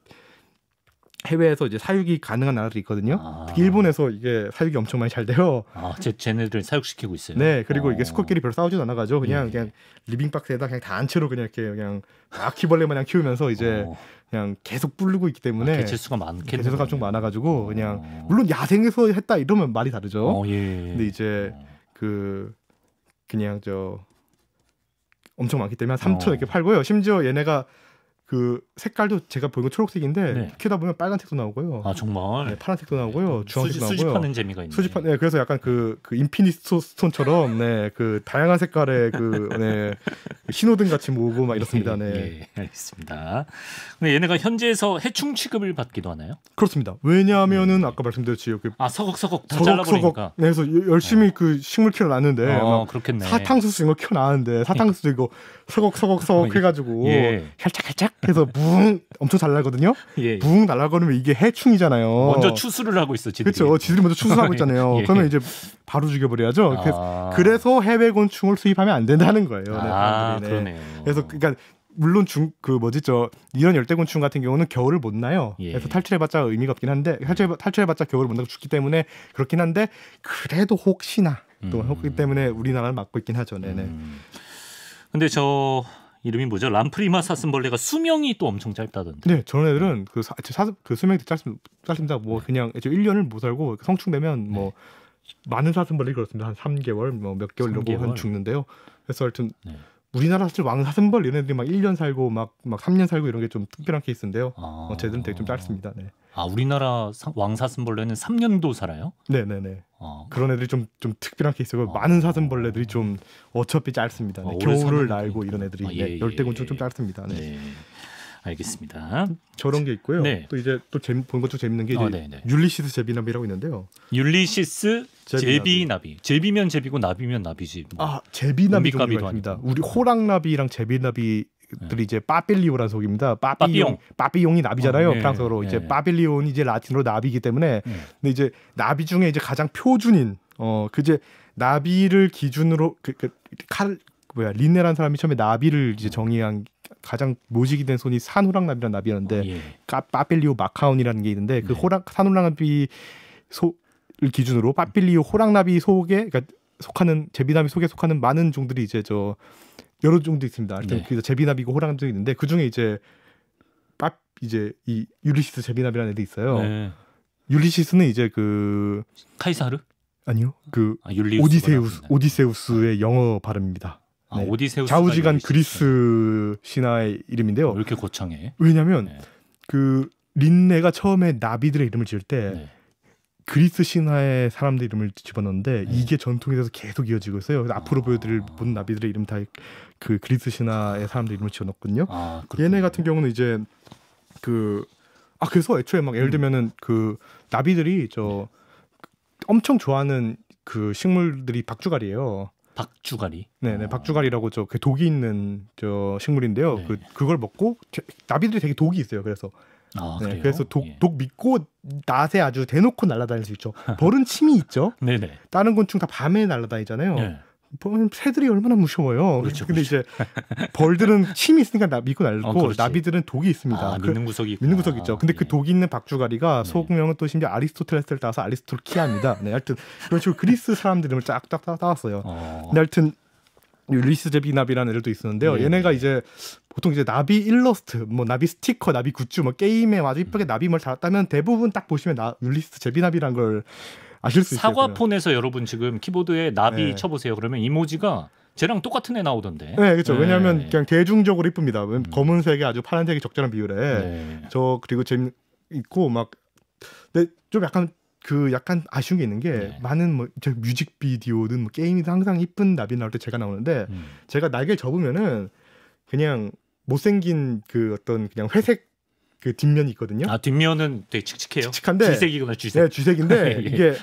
해외에서 이제 사육이 가능한 나라들이 있거든요. 아. 일본에서 이게 사육이 엄청 많이 잘 돼요. 아, 제 쟤네들 사육시키고 있어요. 네, 그리고 어. 이게 수컷끼리 별로 싸우지도 않아가지고 그냥 예. 예. 그냥 리빙 박스에다 그냥 다한 채로 그냥 이렇게 그냥 바퀴벌레 마냥 키우면서 이제 어. 그냥 계속 부르고 있기 때문에 아, 개체수가 많겠네요. 개체수가 좀 많아가지고 어. 그냥 물론 야생에서 했다 이러면 말이 다르죠. 어, 예, 예. 근데 이제 어. 그 그냥 저 엄청 많기 때문에 한 3천 이렇게 팔고요. 심지어 얘네가 그 색깔도 제가 보는 건 초록색인데 네. 키다 보면 빨간색도 나오고요. 아 정말. 네, 파란색도 나오고요. 음, 주황색도 나오고요. 수집하는 재미가 있네. 수집하, 네, 그래서 약간 그 그 인피니스토 스톤처럼 네, 그 다양한 색깔의 그 네, 그 신호등 같이 모으고 막 이렇습니다. 네. 네, 알겠습니다. 근데 얘네가 현지에서 해충 취급을 받기도 하나요? 그렇습니다. 왜냐하면은 네. 아까 말씀드렸듯이 그아 서걱서걱 다 잘라버리니까. 네, 그래서 열심히 어. 그 식물 키워놨는데 어, 아, 그렇겠네. 사탕수수 이거 키워놨는데 사탕수수 이거 서걱서걱서걱 어, 예. 해가지고 예. 살짝 살짝 해서 붕 엄청 잘 날거든요. 예, 예. 붕 날아가면 이게 해충이잖아요. 먼저 추수를 하고 있어, 지들이. 그렇죠. 지들이 먼저 추수하고 *laughs* 예. 있잖아요. 예. 그러면 이제 바로 죽여버려야죠. 아. 그래서, 해외 곤충을 수입하면 안 된다는 거예요. 네. 아, 네. 그러네요. 그래서 그러니까 물론 중 그 뭐지 저 이런 열대곤충 같은 경우는 겨울을 못 나요. 예. 그래서 탈출해봤자 의미가 없긴 한데 탈출해, 탈출해봤자 겨울을 못 나고 죽기 때문에 그렇긴 한데 그래도 혹시나 또 음. 렇기 때문에 우리나라를 막고 있긴 하죠. 네네. 음. 근데 저 이름이 뭐죠? 람프리마 사슴벌레가 수명이 또 엄청 짧다던데. 네, 저런 애들은 그, 사, 그 수명이 짧습니다. 뭐 네. 그냥 1년을 못 살고 성충되면 뭐 네. 많은 사슴벌레 그렇습니다. 한 3개월 뭐 몇 개월 정도 뭐 고한 죽는데요. 그래서 하여튼 네. 우리나라 사실 왕사슴벌 얘네들이 막 1년 살고 막, 막 3년 살고 이런 게 좀 특별한 케이스인데요. 아. 어, 뭐 쟤들은 되게 좀 짧습니다. 네. 아 우리나라 왕사슴벌레는 3년도 살아요? 네네네. 어. 네, 네. 아. 그런 애들이 좀, 좀 특별한 케이스고 어. 많은 사슴벌레들이 좀 어차피 짧습니다. 네. 아, 겨울을 날고 이런 애들이 아, 네, 예, 네. 예, 열대곤충 예. 좀 예. 짧습니다. 네. 네. 알겠습니다. 저런 게 있고요. 네. 또 이제 또 재미, 본 것도 재밌는 게 이제 아, 율리시스 제비나비라고 있는데요. 율리시스 제비 나비. 제비면 제비고 나비면 나비지. 뭐. 아 제비 나비 종류가 있니다 우리 호랑 나비랑 제비 나비 들이 네. 이제 빠빌리오라는 속입니다. 빠삐용 빠비용. 이 나비잖아요. 어, 네, 프랑스어로 네, 이제 빠빌리온이 이제 라틴어로 나비이기 때문에 네. 근데 이제 나비 중에 이제 가장 표준인 어 그제 나비를 기준으로 그칼 그, 그, 뭐야 린네라는 사람이 처음에 나비를 이제 정의한 가장 모직이 된 손이 산호랑나비라는 나비였는데 어, 예. 빠빌리오 마카온이라는 게 있는데 그 네. 호랑 산호랑나비 소 기준으로 파필리오 호랑나비 속에 그러니까 속하는 제비나비 속에 속하는 많은 종들이 이제 저 여러 종도 있습니다. 네. 그래서 제비나비고 호랑나비도 있는데 그 중에 이제 빡 이제 이 유리시스 제비나비라는 애도 있어요. 네. 유리시스는 이제 그 카이사르? 아니요. 그 아, 오디세우스 오디세우스의 영어 발음입니다. 아, 네. 오디세우스 좌우지간 그리스 신화의 이름인데요. 왜 이렇게 고창해? 왜냐하면 네. 그 린네가 처음에 나비들의 이름을 지을 때 네. 그리스 신화의 사람들 이름을 집어넣는데 네. 이게 전통에대해서 계속 이어지고 있어요. 그래서 아. 앞으로 보여드릴 문 나비들의 이름 다 그 그리스 신화의 사람들 이름을 집어넣거든요. 아, 얘네 같은 경우는 이제 그 아 그래서 애초에 막 예를 음. 들면은 그 나비들이 저 네. 엄청 좋아하는 그 식물들이 박주갈이에요. 박주가리. 네, 네, 어. 박주갈이라고저그 독이 있는 저 식물인데요. 네. 그 그걸 먹고 나비들이 되게 독이 있어요. 그래서 아, 네, 그래서 독, 예. 독 믿고 낮에 아주 대놓고 날아다닐 수 있죠. 벌은 침이 있죠. *laughs* 네네. 다른 곤충 다 밤에 날아다니잖아요. 예. 새들이 얼마나 무서워요. 그렇죠, 근데 그렇죠. 이제 벌들은 침이 있으니까 나, 믿고 날고 어, 나비들은 독이 있습니다. 아, 그, 믿는 구석이 있구나. 믿는 구석이 있죠. 근데 그 예. 그 독이 있는 박주가리가 네. 소금명은또 심지어 아리스토텔레스를 따서 아리스톨키아입니다. 네, 하여튼 이런 식으로 그리스 사람들을 쫙쫙 따왔어요. 어. 근데 하여튼 율리스 제비나비라는 애들도 있었는데요. 네. 얘네가 이제 보통 이제 나비 일러스트, 뭐 나비 스티커, 나비 굿즈, 뭐 게임에 아주 이쁘게 음. 나비물 달았다면 대부분 딱 보시면 나 율리스 제비나비란 걸 아실 수 있어요. 사과폰에서 여러분 지금 키보드에 나비 네. 쳐보세요. 그러면 이모지가 쟤랑 똑같은 애 나오던데. 네, 그렇죠. 네. 왜냐하면 그냥 대중적으로 이쁩니다. 음, 음. 검은색에 아주 파란색이 적절한 비율에 네. 저 그리고 재밌고 막 근데 네, 좀 약간 그 약간 아쉬운 게 있는 게 네. 많은 뭐저 뮤직비디오든 뭐 게임이든 항상 이쁜 나비 나올 때 제가 나오는데 음. 제가 날개를 접으면은 그냥 못생긴 그 어떤 그냥 회색 그 뒷면이 있거든요. 아 뒷면은 되게 칙칙해요. 칙칙한데 주색이구나 주색. 네, 주색인데 *laughs* 예, 예. 이게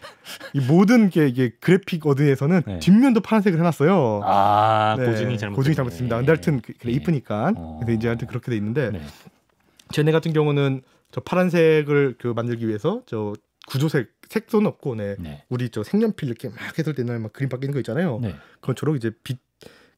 이 모든 게 이게 그래픽 어드에서는 네. 뒷면도 파란색을 해놨어요. 아 네, 고증이 잘못 고증이 잘못했습니다. 근데 하여튼 그, 그래 그 이쁘니까 어. 그래서 이제 하여튼 그렇게 돼 있는데 네. 쟤네 같은 경우는 저 파란색을 그 만들기 위해서 저 구조색 색소는 없고 네. 네. 우리 저 색연필 이렇게 막 해서 되에막 그림 바뀌는 거 있잖아요. 네. 그건저럼 이제 빛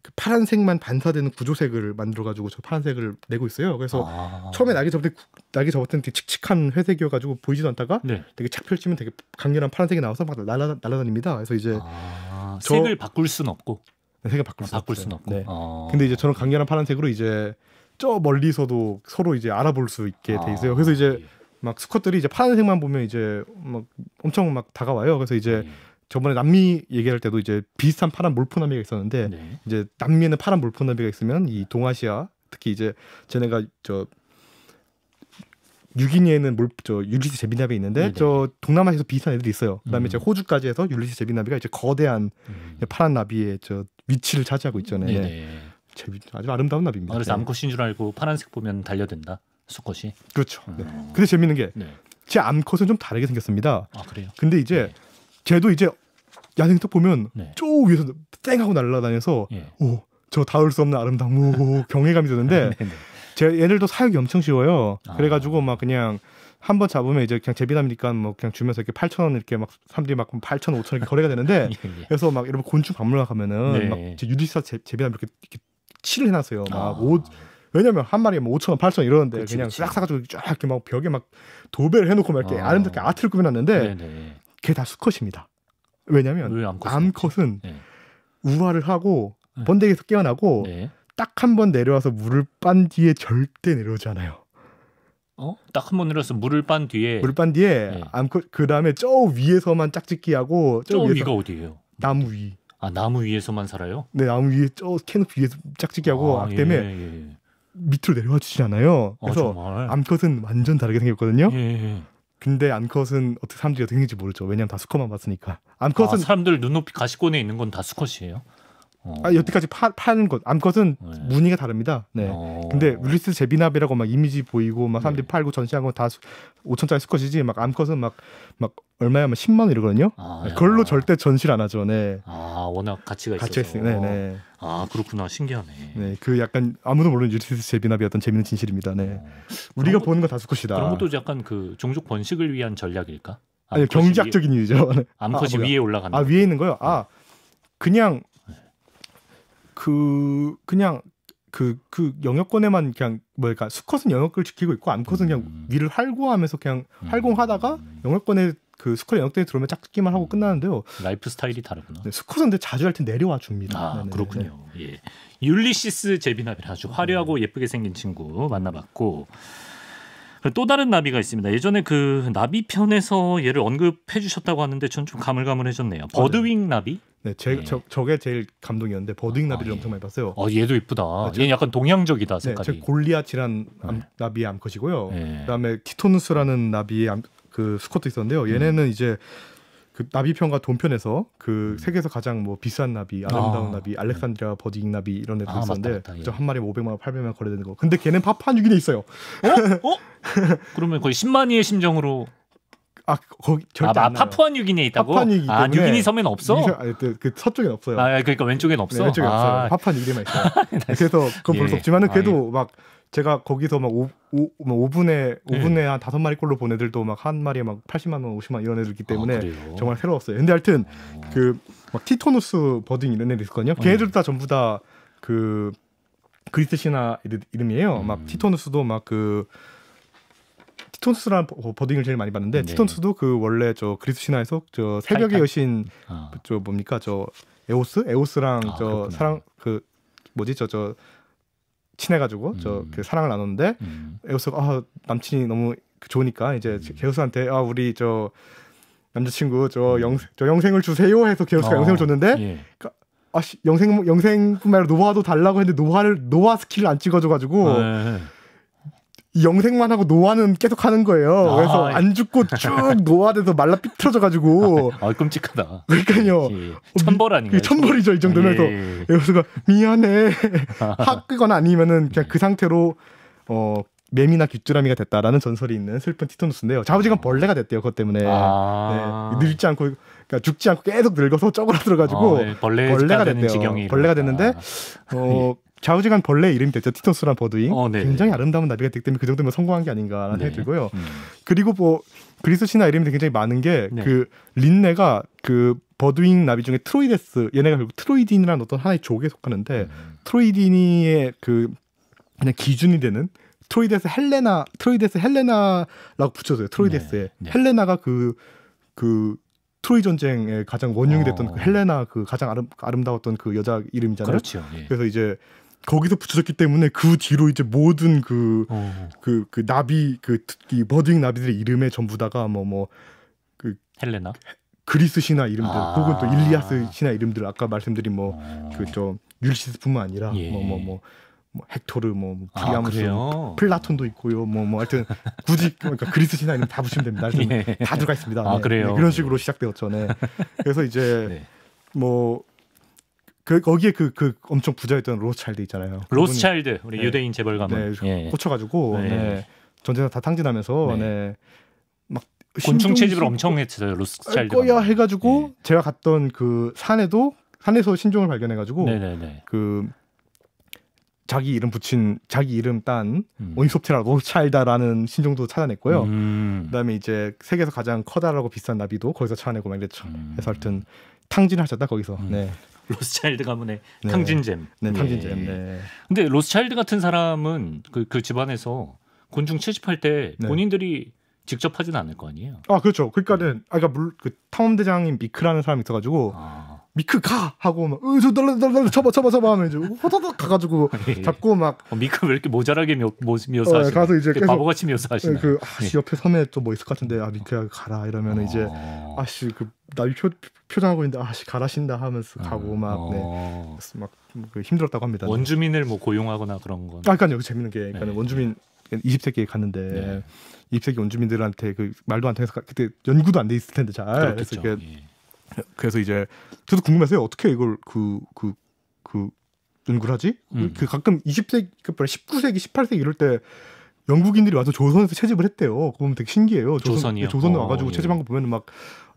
그 파란색만 반사되는 구조색을 만들어가지고 저 파란색을 내고 있어요. 그래서 아. 처음에 나기 접을 때 나기 접을 때는 되게 칙칙한 회색이어가지고 보이지도 않다가 네. 되게 착 펼치면 되게 강렬한 파란색이 나와서 막날라 날아다닙니다. 그래서 이제 아. 저, 색을 바꿀 순 없고 네, 색을 바꿀 수 아, 바꿀 순 없고. 네. 아. 근데 이제 저는 강렬한 파란색으로 이제 저 멀리서도 서로 이제 알아볼 수 있게 돼 아. 있어요. 그래서 이제 예. 막 스쿼트들이 이제 파란색만 보면 이제 막 엄청 막 다가와요. 그래서 이제 저번에 남미 얘기할 때도 이제 비슷한 파란 몰포나비가 있었는데 네. 이제 남미에는 파란 몰포나비가 있으면 이 동아시아 특히 이제 쟤네가 저 유기니에는 몰저 율리스 제비나비 있는데 네네. 저동남아에서 비슷한 애들이 있어요. 그다음에 음. 이 호주까지 해서 율리스 제비나비가 이제 거대한 음. 파란 나비의 저 위치를 차지하고 있잖아요. 네네. 네. 아주 아름다운 나비입니다. 그래서 네. 암컷인 줄 알고 파란색 보면 달려든다. 수컷이 그렇죠. 네. 음. 근데 재밌는 게제 네. 암컷은 좀 다르게 생겼습니다. 아 그래요? 근데 이제 네. 쟤도 이제 야생 턱 보면 쪼 네. 위에서 땡 하고 날아다녀서 예. 오저 닿을 수 없는 아름다움 오, 경외감이 드는데 아, 제 얘들도 사육이 엄청 쉬워요. 아. 그래가지고 막 그냥 한번 잡으면 이제 그냥 제비담이니까뭐 그냥 주면서 이렇게 8천 원 이렇게 막 사람들이 막 8천 원 5천 원 이렇게 거래가 되는데 *laughs* 예, 예. 그래서 막 여러분 곤충 박물관 가면은 네. 막 유디사 제비담 이렇게, 이렇게 칠을 해놨어요. 막옷 아. 왜냐면 한 마리에 뭐 5천 원, 8천 원 이러는데 그치, 그냥 싹 사가지고 쫙 이렇게 막 벽에 막 도배를 해놓고 막 이렇게 어. 아름답게 아트를 꾸며놨는데 네, 네, 네. 그게 다 수컷입니다. 왜냐면 암컷은 네. 우화를 하고 번데기에서 깨어나고 네. 딱한 번 내려와서 물을 빤 뒤에 절대 내려오지 않아요. 어? 딱 한 번 내려서 물을 빤 뒤에 물을 빤 뒤에 네. 암컷 그 다음에 저 위에서만 짝짓기하고 저, 저 위가 어디예요? 나무 위. 아 나무 위에서만 살아요? 네 나무 위에 저 캐노피 위에서 짝짓기하고 아, 악땜에 아, 예, 예. 예. 밑으로 내려와 주시잖아요. 아, 그래서 아, 암컷은 완전 다르게 생겼거든요. 예, 예. 근데 암컷은 어떻게 사람들이 어떻게 생긴지 모르죠. 왜냐하면 다 수컷만 봤으니까. 암컷은 아, 사람들 눈높이 가시권에 있는 건 다 수컷이에요. 어. 아, 여태까지 파, 파는 것 암컷은 네. 무늬가 다릅니다. 네. 어. 근데 윌리스 제비나비라고 막 이미지 보이고 막 사람들이 네. 팔고 전시한 건 다 5천짜리 수컷이지 막 암컷은 막 막 얼마야 막 10만 원 이러거든요. 아, 네, 그걸로 절대 전시를 안 하죠. 네. 아 워낙 가치가, 가치가 있어서. 네, 네, 아 그렇구나 신기하네. 네, 그 약간 아무도 모르는 윌리스 제비나비였던 재밌는 진실입니다. 네. 어. 우리가 보는 건 다 수컷이다. 그런 것도 약간 그 종족 번식을 위한 전략일까? 아니 경제학적인 이유죠. 암컷이 아, 위에 올라가는. 아 위에 있는 거요? 아 그냥 그 그냥 그, 그 영역권에만 그냥 뭐랄까 수컷은 영역을 지키고 있고 암컷은 그냥 음. 위를 활고하면서 그냥 활공하다가 음. 영역권에 그 수컷 영역대에 들어오면 짝짓기만 하고 끝나는데요. 라이프 스타일이 다르구나. 네, 수컷은 근데 자주 할 때 내려와 줍니다. 아, 네네. 네, 그렇군요. 네, 네. 예. 율리시스 제비나비라 아주 화려하고 음. 예쁘게 생긴 친구 만나봤고 또 다른 나비가 있습니다. 예전에 그 나비 편에서 얘를 언급해 주셨다고 하는데 전 좀 가물가물해졌네요. 아, 네. 버드윙 나비? 네, 제, 예. 저, 저게 제일 감동이었는데 버드윙 나비를 아, 예. 엄청 많이 봤어요. 아, 얘도 이쁘다. 아, 얘는 약간 동양적이다 네, 색깔이. 네, 골리앗이란 네. 나비의 암컷이고요. 네. 그다음에 키토누스라는 나비의 암, 그 수컷도 있었는데요. 얘네는 음. 이제 그 나비 편과 돈 편에서 그 음. 세계에서 가장 뭐 비싼 나비, 아. 아름다운 아. 나비, 알렉산드리아 음. 버딩 나비 이런 애들 아, 있었는데 맞다, 예. 마리 500만 원, 800만 원 거래되는 거. 근데 걔는 파판 6인에 있어요. 어? 어? 그러면 거의 10만이의 심정으로 아, 거기 절대 아, 아 파푸아 뉴기니에 있다고? 파푸아 뉴기니 아, 뉴기니 섬에는 없어? 유기 아니, 그, 그, 서쪽엔 없어요. 아, 그러니까 왼쪽엔 없어. 네, 왼쪽에 아. 없어요. 파푸아 뉴기니만 있어요. *laughs* 그래서 그건 예. 볼수 없지만은 아, 그래도 예. 막 제가 거기서 막 오, 5, 5분에 5분에 네. 한 다섯 마리 꼴로 본 애들도 막 한 마리에 막 80만 원, 50만 원 이런 애들 있기 아, 때문에 아, 정말 새로웠어요. 근데 하여튼 아. 그막 티토누스 버딩 이런 애들 있거든요. 네. 걔네들 다 전부 다 그 그리스 신화 이름이에요. 음. 막 티토누스도 막 그 티톤스라는 버딩을 제일 많이 봤는데 네. 티톤스도 그 원래 저 그리스 신화에서 저 새벽의 여신 아. 그 저 뭡니까 저 에오스 에오스랑 아, 저 그렇구나. 사랑 그 뭐지 저저 저 친해가지고 음. 저그 사랑을 나눴는데 음. 에오스가 아, 남친이 너무 그 좋으니까 이제 음. 개우스한테 아 우리 저 남자친구 저, 음. 영, 저 영생을 주세요 해서 개우스가 어. 아, 영생을 줬는데 예. 그러니까 아 씨, 영생 영생뿐만 아 노화도 달라고 했는데 노화를 노화 스킬을 안 찍어줘가지고 네. 이 영생만 하고 노화는 계속 하는 거예요. 아, 그래서 예. 안 죽고 쭉 *laughs* 노화돼서 말라 삐뚤어져 가지고. 아, 네. 아, 끔찍하다. 그러니까요. 예, 천벌 아닌가요? 천벌이죠 이 정도면서. 예. 여수 미안해 학거나 아. *laughs* 아니면은 그냥 그 예. 상태로 어 매미나 귀뚜라미가 됐다라는 전설이 있는 슬픈 티토누스인데요. 자부지간 아. 벌레가 됐대요 그것 때문에 아~ 네, 늙지 않고 그러니까 죽지 않고 계속 늙어서 쪼그라들어가지고 어, 네. 벌레 가 됐대요. 벌레가 됐는데 어 예. 좌우지간 벌레 이름이 됐죠. 티토스란 버드잉. 어, 네. 굉장히 아름다운 나비가 됐기 때문에 그 정도면 성공한 게 아닌가라는 네. 생각이 들고요. 음. 그리고 뭐 그리스 신화 이름이 굉장히 많은 게그 네. 린네가 그 버드윙 나비 중에 트로이데스 얘네가 결국 트로이딘이라는 어떤 하나의 족에 속하는데 음. 트로이딘이의 그 그냥 기준이 되는 트로이데스 헬레나 트로이데스 헬레나라고 붙여줘요 트로이데스에 네, 네. 헬레나가 그그 그 트로이 전쟁의 가장 원흉이 어. 됐던 어, 그 헬레나 그 가장 아름, 아름다웠던 그 여자 이름이잖아요. 그렇죠. 예. 그래서 이제 거기서 붙여졌기 때문에 그 뒤로 이제 모든 그 그그 어. 그, 그 나비 그 특히 버딩 나비들의 이름에 전부 다가 뭐 뭐 그 헬레나 그리스 신화 이름들 아. 혹은 또 일리아스 신화 이름들 아까 말씀드린 뭐 어. 그저 아. 율시스뿐만 아니라 예. 뭐뭐 뭐, 뭐 헥토르 뭐 프리아무스 뭐 뭐, 뭐 아, 플라톤도 있고요 뭐뭐 뭐 하여튼 굳이 그러니까 그리스 신화 이름 다 붙이면 됩니다. 하여튼 예. 다 들어가 있습니다. 아, 네. 네 그래요. 네. 그런 식으로 시작되었죠. 네. 그래서 이제 네. 뭐그 거기에 그그 그 엄청 부자였던 로스차일드 있잖아요. 로스차일드 우리 네. 유대인 재벌가문 네, 예. 꽂혀가지고 예. 네. 네. 전쟁에서 다 탕진하면서 네. 네. 막 곤충 채집을 엄청 했어요. 로스차일드. 거야 해가지고 네. 제가 갔던 그 산에도 산에서 신종을 발견해가지고 네, 그 자기 이름 붙인 자기 이름 딴 음. 오니소프트라 로스차일다라는 신종도 찾아냈고요. 음. 그다음에 이제 세계에서 가장 커다라고 비싼 나비도 거기서 찾아내고 막 이랬죠. 음. 그래서 하여튼 탕진하셨다 거기서. 음. 네. 로스차일드 가문의 네. 탕진잼. 네, 네, 탕진잼. 네. 근데 로스차일드 같은 사람은 그, 그 집안에서 곤충 채집할 때 네. 본인들이 직접 하진 않을 거 아니에요. 아 그렇죠. 그러니까는 아 그러니까 물그 탐험대장인 미크라는 사람이 있어가지고 아. 미크 가 하고 막으저 달라 달라 잡아 잡아 잡아 하면 이제 호다닥 가가지고 예, *laughs* 예. 잡고 막 어, 미크 왜 이렇게 모자라게 묘, 모, 묘사하시나 어, 예, 가서 이제 계속, 바보같이 묘사하시나 예, 그 아씨 예. 옆에 섬에 또 뭐 있을 것 같은데 아 미크야 가라 이러면 어... 이제 아씨 그날 표정하고 표 있는데 아씨 가라신다 하면서 아, 가고 막 네. 어... 네. 막 그 힘들었다고 합니다. 원주민을 뭐 고용하거나 그런 건. 아, 그러니까요. 그 재밌는 게 그러니까 네. 원주민 20세기에 갔는데 네. 20세기 원주민들한테 그 말도 안 통해서 그때 연구도 안 돼 있을 텐데 잘. 그렇겠죠. 그래서 그 예. 그래서 이제 저도 궁금해서요. 어떻게 이걸 그 그그 그, 그 연구를 하지? 음. 그 가끔 20세기, 19세기, 18세기 이럴 때 영국인들이 와서 조선에서 채집을 했대요. 그거 보면 되게 신기해요. 조선, 이 예, 조선에 어, 와가지고 어, 채집한 거 보면은 막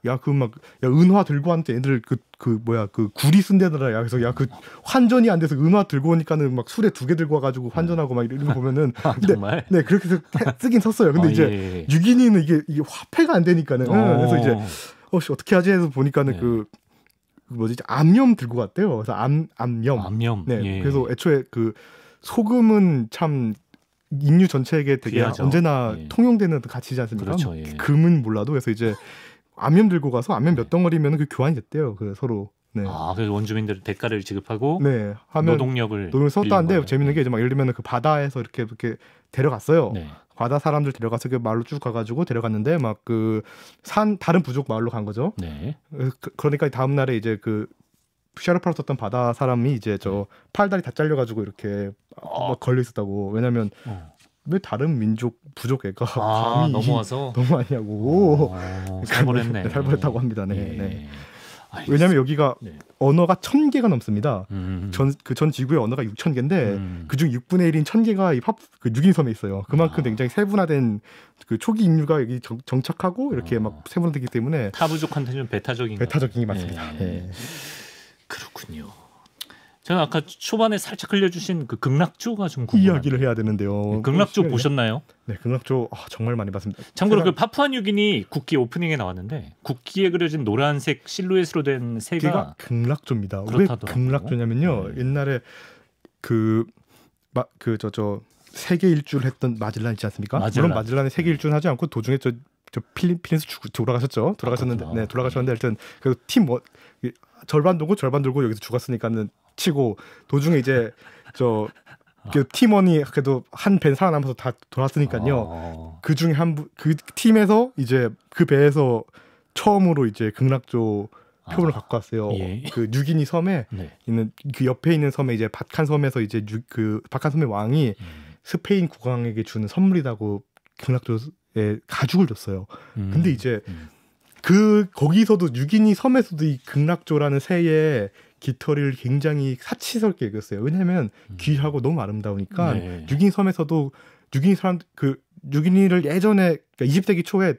야 그 막야 그 은화 들고 한때 애들 그 그 뭐야 그 구리 쓴다더라 야 그래서 야 그 환전이 안 돼서 은화 들고 오니까는 막 술에 두 개 들고 와가지고 환전하고 막 이런 거 보면은 *laughs* 아, 근데 정말? 네 그렇게 해서 쓰긴 썼어요 근데 아, 이제 예. 유기니는 이게 이게 화폐가 안 되니까는 오. 어. 그래서 이제 어씨 어떻게 하지 해서 보니까는 네. 그, 그 뭐지 암염 들고 갔대요. 그래서 암 암염. 암염. 네. 예. 그래서 애초에 그 소금은 참 인류 전체에게 되게 귀하죠. 언제나 예. 통용되는 그 가치지 않습니까? 그렇죠, 예. 금은 몰라도 그래서 이제 암염 들고 가서 암염 몇 덩어리면 그 교환이 됐대요. 그 서로 네. 아, 그래서 원주민들 대가를 지급하고 네, 하면 노동력을 노동을 썼다는데 재밌는 게 이제 네. 막 예를 들면 그 바다에서 이렇게 이렇게 데려갔어요. 네. 바다 사람들 데려가서 그말로쭉 가가지고 데려갔는데 막 그 산 다른 부족 마을로 간 거죠. 네. 그, 그 러니까 다음 날에 이제 그 샤르파로 썼던 바다 사람이 이제 저 네. 팔다리 다 잘려가지고 이렇게 아. 막 걸려 있었다고. 왜냐면 어. 왜 다른 민족 부족 애가 아, 넘어와서 너무 *laughs* 아니냐고 어, 살벌했네 어, 살벌했다고 *laughs* 합니다. 네. 예. 네. 알겠습니다. 왜냐하면 여기가 네. 언어가 천 개가 넘습니다. 음. 전그 전 지구의 언어가 육천 개인데 음. 그중 육분의일인천 개가 이 팝그 육인섬에 있어요. 그만큼 아. 굉장히 세분화된 그 초기 인류가 여기 정, 착하고 이렇게 아. 막 세분화되기 때문에 타부족한테 좀 배타적인 배타적인 게 맞습니다. 예. 예. 예. 그렇군요. 제가 아까 초반에 살짝 흘려주신 그 극락조가 좀 궁금해요. 이야기를 해야 되는데요. 네, 극락조 네, 보셨나요? 네, 극락조 아, 정말 많이 봤습니다. 참고로 세상... 그 파푸아뉴기니 국기 오프닝에 나왔는데 국기에 그려진 노란색 실루엣으로 된 새가 극락조입니다. 왜 극락조냐면요. 네. 옛날에 그막그저저 저 세계 일주를 했던 마질란 있지 않습니까? 마질란. 물론 마질란이 세계 네. 일주는 하지 않고 도중에 저, 저 필리핀에서 돌아가셨죠. 돌아가셨는데 아, 네, 돌아가셨는데 일단 그팀 뭐, 절반 들고 절반 들고 여기서 죽었으니까는 치고 도중에 이제 저그 팀원이 그래도 한밴 살아남아서 다 돌았으니까요. 어... 그 중에 한그 팀에서 이제 그 배에서 처음으로 이제 극락조 아. 표본을 아, 갖고 왔어요. 예. 그 뉴기니 섬에 네. 있는 그 옆에 있는 섬에 이제 박한 섬에서 이제 유, 그 박한 섬의 왕이 음. 스페인 국왕에게 주는 선물이라고 극락조에 가죽을 줬어요. 음. 근데 이제 음. 그 거기서도 유기니 섬에서도 이 극락조라는 새의 깃털을 굉장히 사치스럽게 읽었어요. 왜냐하면 음. 귀하고 너무 아름다우니까 네. 유기니 섬에서도 유기니 사람 그유기니를 예전에 그러니까 20세기 초에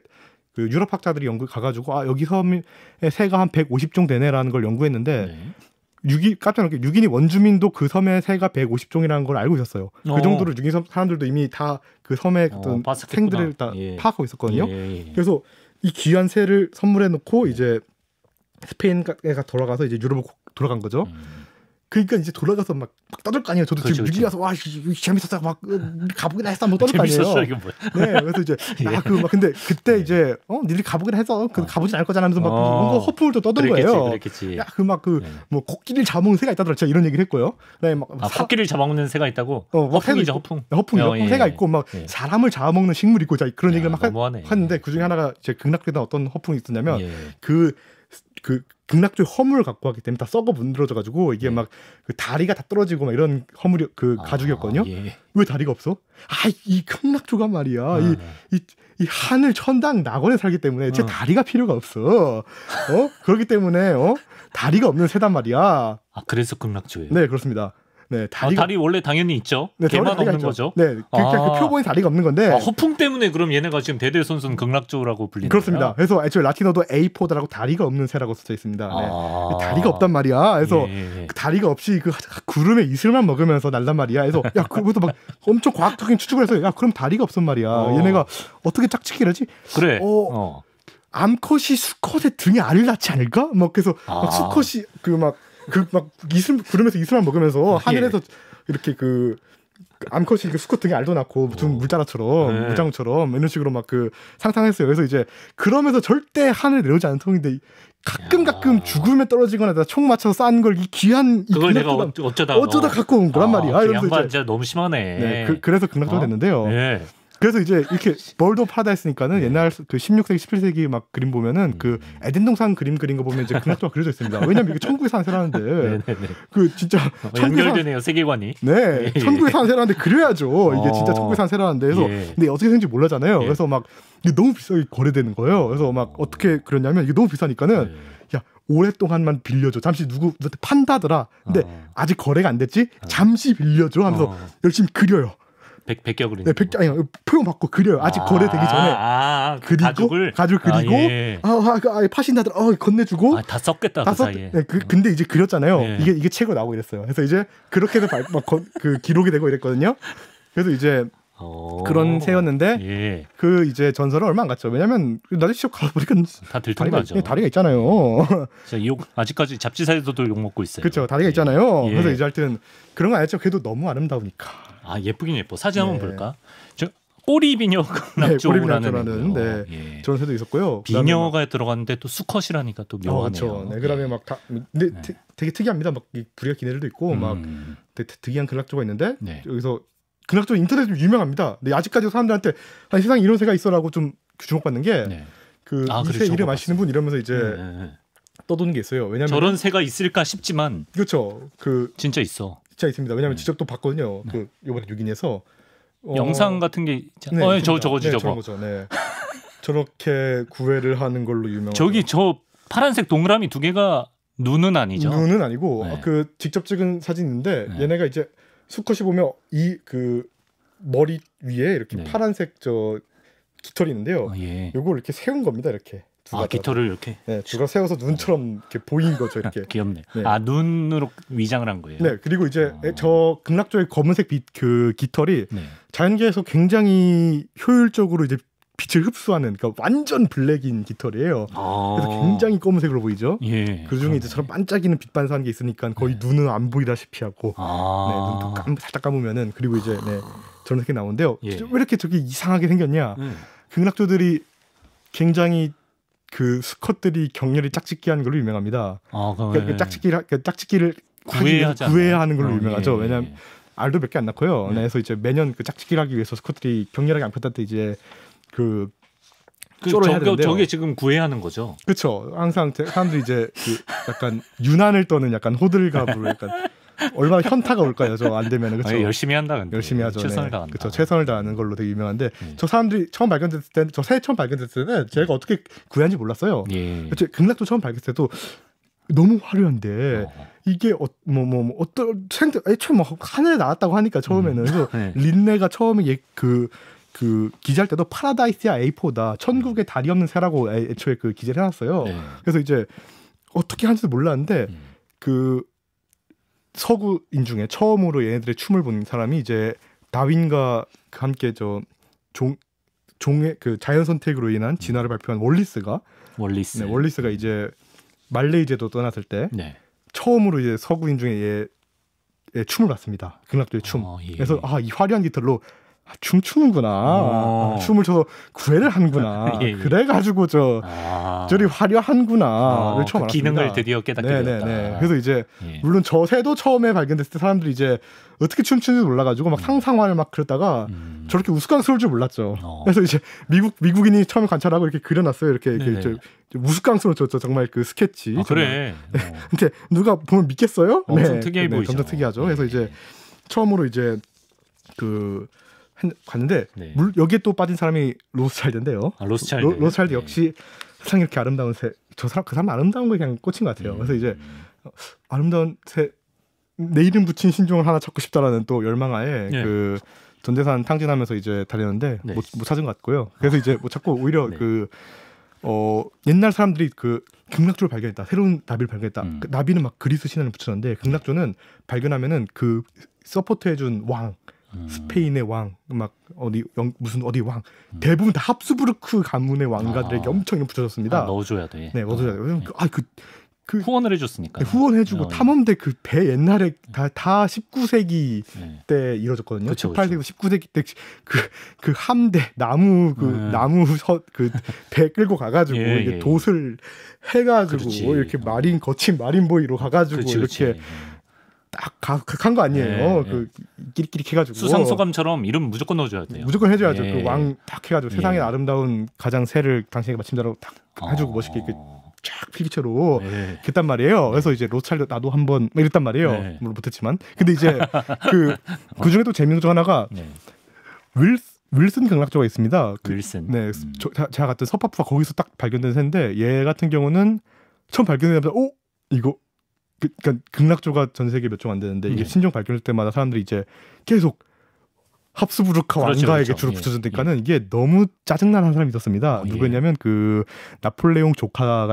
그 유럽 학자들이 연구 가가지고 아 여기 섬에 새가 한 150종 되네라는 걸 연구했는데 유기 네. 인 깜짝 놀게 유기니 원주민도 그섬에 새가 150종이라는 걸 알고 있었어요. 그 어. 그 정도로 6인 섬 사람들도 이미 다 그 섬의 어, 어떤 생들을 다 예. 파악하고 있었거든요. 예. 예, 예. 그래서 이 귀한 새를 선물해 놓고 네. 이제 스페인에 돌아가서 이제 유럽으로 돌아간 거죠. 음. 그러니까 이제 돌아가서 막, 막 떠들 거 아니에요. 저도 그렇죠, 지금 그렇죠. 6라서와 그렇죠. 재밌었어 막 어, 가보기나 했어 한번 떠들 거 아니에요. 이게 뭐야? 네, 그래서 이제 *laughs* 예. 아그 막 근데 그때 예. 이제 어 니들 가보긴 해서 그 어. 가보진 않을 거잖아 하면서 막 어. 뭔가 허풍을 또 떠든 거예요. 그랬겠지. 야그 막 그뭐 예. 뭐 코끼리를 잡아먹는 새가 있다더라 제가 이런 얘기를 했고요. 네, 막 아, 사... 코끼리를 잡아먹는 새가 있다고. 어, 뭐 허풍이죠 허풍. 허풍이 허풍 새가 있고 네, 어, 예, 막 사람을 잡아먹는 식물이 있고 자 그런 야, 네, 얘기를 막 하, 했는데 그 중에 하나가 제 극락되던 어떤 허풍이 있었냐면 그그 그, 그 극락도의 허물을 갖고 왔기 때문에 다 썩어 문드러져 가지고 이게 네. 막그 다리가 다 떨어지고 막 이런 허물이 그 아, 가죽이었거든요. 예. 왜 다리가 없어? 아이 극락조가 말이야. 아, 이, 네. 이, 이 하늘 천당 낙원에 살기 때문에 제 어. 다리가 필요가 없어. 어? 그렇기 때문에 어? 다리가 없는 새단 말이야. 아 그래서 극락조예요. 네 그렇습니다. 네, 다리 아, 다리 원래 당연히 있죠. 네, 개만 없는 있죠. 거죠. 네, 그, 그, 그 아. 그 표본이 다리가 없는 건데. 아, 허풍 때문에 그럼 얘네가 지금 대대 선수는 극락조라고 불리는 그렇습니다. 그래서 애초에 라틴어도 에이포드라고 다리가 없는 새라고 써져 있습니다. 네. 아. 다리가 없단 말이야. 그래서 예, 예, 예. 그 다리가 없이 그 구름에 이슬만 먹으면서 날란 말이야. 그래서 야 그, 그것도 막 엄청 과학적인 추측을 해서 야 그럼 다리가 없단 말이야. 어. 얘네가 어떻게 짝짓기를 하지? 그래. 어. 어. 암컷이 수컷의 등에 알을 낳지 않을까? 막 그래서 아. 막 수컷이 그막 그막 이슬 구름에서 이슬만 먹으면서 예. 하늘에서 이렇게 그 암컷이 이렇게 그 수컷 등에 알도 낳고 무슨 어. 물자나처럼 네. 물장처럼 이런 식으로 막 그 상상했어요. 그래서 이제 그러면서 절대 하늘 내려오지 않는 통인데 가끔 야. 가끔 죽음에 떨어지거나 총 맞춰서 싼 걸 이 귀한 이 그걸 내가 어쩌다 어쩌다 갖고 온 거란 아, 말이야. 그 양반 이 진짜 너무 심하네. 네, 그, 래서 극락도 어? 됐는데요. 네. 그래서 이제 이렇게 아, 벌도 파다했으니까는 네. 옛날 그 16세기, 17세기 막 그림 보면은 음. 그 에덴 동산 그림 그린 거 보면 이제 그나도가 그려져 있습니다. 왜냐면 이게 천국에 사는 세라는데그 진짜 어, 연결되네요 세계관이. 네, 예. 천국의 산세라는데 그려야죠. 이게 어. 진짜 천국에 사는 세라는데 그래서 예. 근데 어떻게 생긴지 몰라잖아요. 예. 그래서 막 이게 너무 비싸게 거래되는 거예요. 그래서 막 어떻게 그렸냐면 이게 너무 비싸니까는 예. 야 오랫동안만 빌려줘. 잠시 누구 누한테 판다더라. 근데 어. 아직 거래가 안 됐지? 잠시 빌려줘 하면서 어. 열심히 그려요. 백, 백격을 네, 백, 아니 표현 받고 그려요. 아직 아, 거래되기 전에 아, 아, 아 그 그리고 가죽을, 가죽 아, 그리고 아, 예. 아, 아, 아 파신다들 어 건네주고 아, 다 썼겠다 다그 썼, 네, 그, 근데 이제 그렸잖아요. 예. 이게 이게 책으로 나오고 이랬어요. 그래서 이제 그렇게도 해서 그 기록이 되고 이랬거든요. 그래서 이제 어. 그런 새였는데 예. 그 이제 전설은 얼마 안 갔죠. 왜냐면 하 나도 시험 가보니까 다 들통나죠. 예, 다리가, 있잖아요. *laughs* 욕 아직까지 잡지사에서도 욕 먹고 있어요. 그렇죠. 다리가 예. 있잖아요. 예. 그래서 이제 하여튼 그런 거 알죠. 그래도 너무 아름다우니까. 아 예쁘긴 예뻐. 사진 한번 예. 볼까? 저 꼬리 비녀 네, *laughs* 낙조라는 네, 네. 저런 새도 있었고요. 비녀가 들어갔는데 또 수컷이라니까 또 어, 묘하네요. 어, 그렇죠. 네, 그다음에 막다 네, 네. 되게 특이합니다. 막 불이가 기네들도 있고 음. 막 되게 특이한 글락조가 있는데 여기서 그나마 좀 인터넷 좀 유명합니다. 근데 아직까지 도 사람들한테 아 세상 이런 새가 있어라고 좀 주목받는 게그 네. 그 아, 이새 이름 아시는 분 이러면서 이제 네, 네, 네. 떠도는 게 있어요. 왜냐면 저런 새가 있을까 싶지만 그렇죠. 그 진짜 있어. 진짜 있습니다. 왜냐면 네. 직접 또 봤거든요. 그 네. 요번에 유인에서 어... 영상 같은 게 있잖아요. 어, 저 저거지 저거. 네. *laughs* 저렇게 구애를 하는 걸로 유명한 저기 저 파란색 동그라미 두 개가 눈은 아니죠. 눈은 아니고 네. 아, 그 직접 찍은 사진인데 네. 얘네가 이제 수컷이 보면 이 그 머리 위에 이렇게 네. 파란색 저 깃털이 있는데요. 어, 예. 요걸 이렇게 세운 겁니다. 이렇게 두 아, 가지. 깃털을 이렇게 네, 두가 세워서 눈처럼 이렇게 보인 거죠. 아, 이렇게 귀엽네. 네. 아 눈으로 위장을 한 거예요. 네, 그리고 이제 어. 저 극락조의 검은색 빛그 깃털이 네. 자연계에서 굉장히 효율적으로 이제 빛을 흡수하는 그러니까 완전 블랙인 깃털이에요. 아~ 그래서 굉장히 검은색으로 보이죠. 예, 그중에 이제 저런 반짝이는 빛 반사하는 게 있으니까 네. 거의 네. 눈은 안 보이다시피 하고 아~ 네, 눈도 깜, 살짝 감으면은 그리고 이제 네, 저런 색이 나오는데요. 예. 왜 이렇게 저게 이상하게 생겼냐? 예. 극락조들이 굉장히 그 스컷들이 격렬히 짝짓기하는 걸로 유명합니다. 아, 그러니까, 그 예. 그러니까 짝짓기를 그러니까 짝짓기를 구해야 하는 걸로 어, 유명하죠. 예, 예 왜냐하면 알도 몇 개 안 낳고요. 네. 그래서 이제 매년 그 짝짓기를 하기 위해서 스쿼들이 격렬하게 안 폈다 때 이제 그그 쪼를 저, 저, 지금 구애하는 거죠. 그렇죠. 항상 사람들이 이제 그 약간 유난을 떠는 약간 호들갑으로 약간 얼마나 현타가 올까요? 저 안 되면 그렇죠. 아, 열심히 한다 근데. 열심히 하죠. 최선을 네. 다한다. 그렇죠. 최선을 다하는 걸로 되게 유명한데 음. 저 사람들이 처음 발견됐을 때는 저 새해 처음 발견됐을 때는 제가 어떻게 구애한지 몰랐어요. 예. 그렇죠. 극락도 처음 발견했을 때도 너무 화려한데 어. 이게 뭐 뭐 어, 뭐, 뭐, 뭐 어떤 생각 애초에 뭐 하늘에 나왔다고 하니까 처음에는 음. 네. 린네가 처음에 예, 그그 기재할 때도 파라다이스야 A4다 천국의 달이 없는 새라고 애, 초에그 기재를 해놨어요. 네. 그래서 이제 어떻게 하는지도 몰랐는데 음. 그 서구인 중에 처음으로 얘네들의 춤을 본 사람이 이제 다윈과 그 함께 저 종 종의 그 자연 선택으로 인한 진화를 음. 발표한 월리스가 월리스 네, 월리스가 음. 이제 말레이제도 떠났을 때 네. 처음으로 이제 서구인 중에 얘의 춤을 봤습니다. 극락도의 춤. 어, 예. 그래서 아 이 화려한 깃털로 아, 춤추는구나. 어. 아, 춤을 춰서 구애를 하는구나. *laughs* 예, 예. 그래가지고 저, 아. 저리 화려한구나. 어, 처음 그 기능을 드디어 깨닫게 네네네. 되었다. 네, 네. 그래서 이제, 예. 물론 저 새도 처음에 발견됐을 때 사람들이 이제 어떻게 춤추는지 몰라가지고 막 음. 상상화를 막 그렸다가 음. 저렇게 우스꽝스러울 줄 몰랐죠. 어. 그래서 이제 미국, 미국인이 처음에 관찰하고 이렇게 그려놨어요. 이렇게, 이렇게 저, 네, 우스꽝스러워 저, 저 정말 그 스케치. 아, 그래. 어. *laughs* 근데 누가 보면 믿겠어요? 엄청 네. 특이해 네. 보이죠. 엄청 특이하죠. 예, 그래서 이제 예. 처음으로 이제 그 갔는데 네. 물, 여기에 또 빠진 사람이 로스차일드인데요. 아, 로스차일드. 로, 로스차일드 네. 역시 세상 이렇게 아름다운 새, 저 사람 그 사람 아름다운 거 그냥 꽂힌 것 같아요. 음. 그래서 이제 음. 아름다운 새, 내 이름 붙인 신종을 하나 찾고 싶다라는 또 열망하에 네. 그 전재산 탕진하면서 이제 다녔는데 네. 못, 못 찾은 것 같고요. 그래서 이제 못 찾고 오히려 네. 그 어, 옛날 사람들이 그 극락조를 발견했다. 새로운 나비를 발견했다. 음. 그 나비는 막 그리스 신화를 붙였는데 극락조는 발견하면은 그 서포트해준 왕 음. 스페인의 왕, 막 어디 영, 무슨 어디 왕, 음. 대부분 다 합스부르크 가문의 왕가들에게 아. 엄청 붙여졌습니다. 아, 넣어줘야 돼. 네, 넣어줘야 돼. 네. 아그 아, 그, 그 후원을 해줬으니까. 네, 후원해주고 어, 탐험대 그 배 옛날에 네. 다, 다 19세기 네. 때 이루어졌거든요. 18세기, 19세기 때 그그 그 함대 나무 그 네. 나무 그배 끌고 가가지고 예, 이제 예, 예. 돛을 해가지고 그렇지. 이렇게 마린 거친 마린보이로 가가지고 그치, 이렇게 그치. 네. 딱 가극한 그, 거 아니에요. 네, 네. 그 끼리끼리 해가지고 수상 소감처럼 이름 무조건 넣어줘야 돼요. 무조건 해줘야죠. 예. 그왕 딱 해가지고 세상의 예. 아름다운 가장 새를 당신에게 마침대로 딱 해주고 어... 멋있게 이렇게 쫙 필기체로 예. 네. 그랬단 말이에요. 그래서 이제 로찰도 나도 한번 뭐 이랬단 말이에요. 네. 물론 못했지만 근데 이제 그 *laughs* 그중에 또 재미있는 중 하나가 네. 윌윌 윌슨 경락조가 있습니다. 그, 윌슨. 네, 음. 저, 제가 갔던 서파프가 거기서 딱 발견된 새인데 얘 같은 경우는 처음 발견되자마오 어? 이거 그, 러니까 극락조가 전 세계 몇종안 되는데 이게 네. 신종 발견될 때마다 사람들이 이제 계속 합스부르크 그렇죠, 왕가에게 그렇죠. 줄을 예. 붙여준다니까는 예. 이게 너무 짜증나는 사람이 있었습니다. 어, 예. 누구냐면 였그 나폴레옹 조카가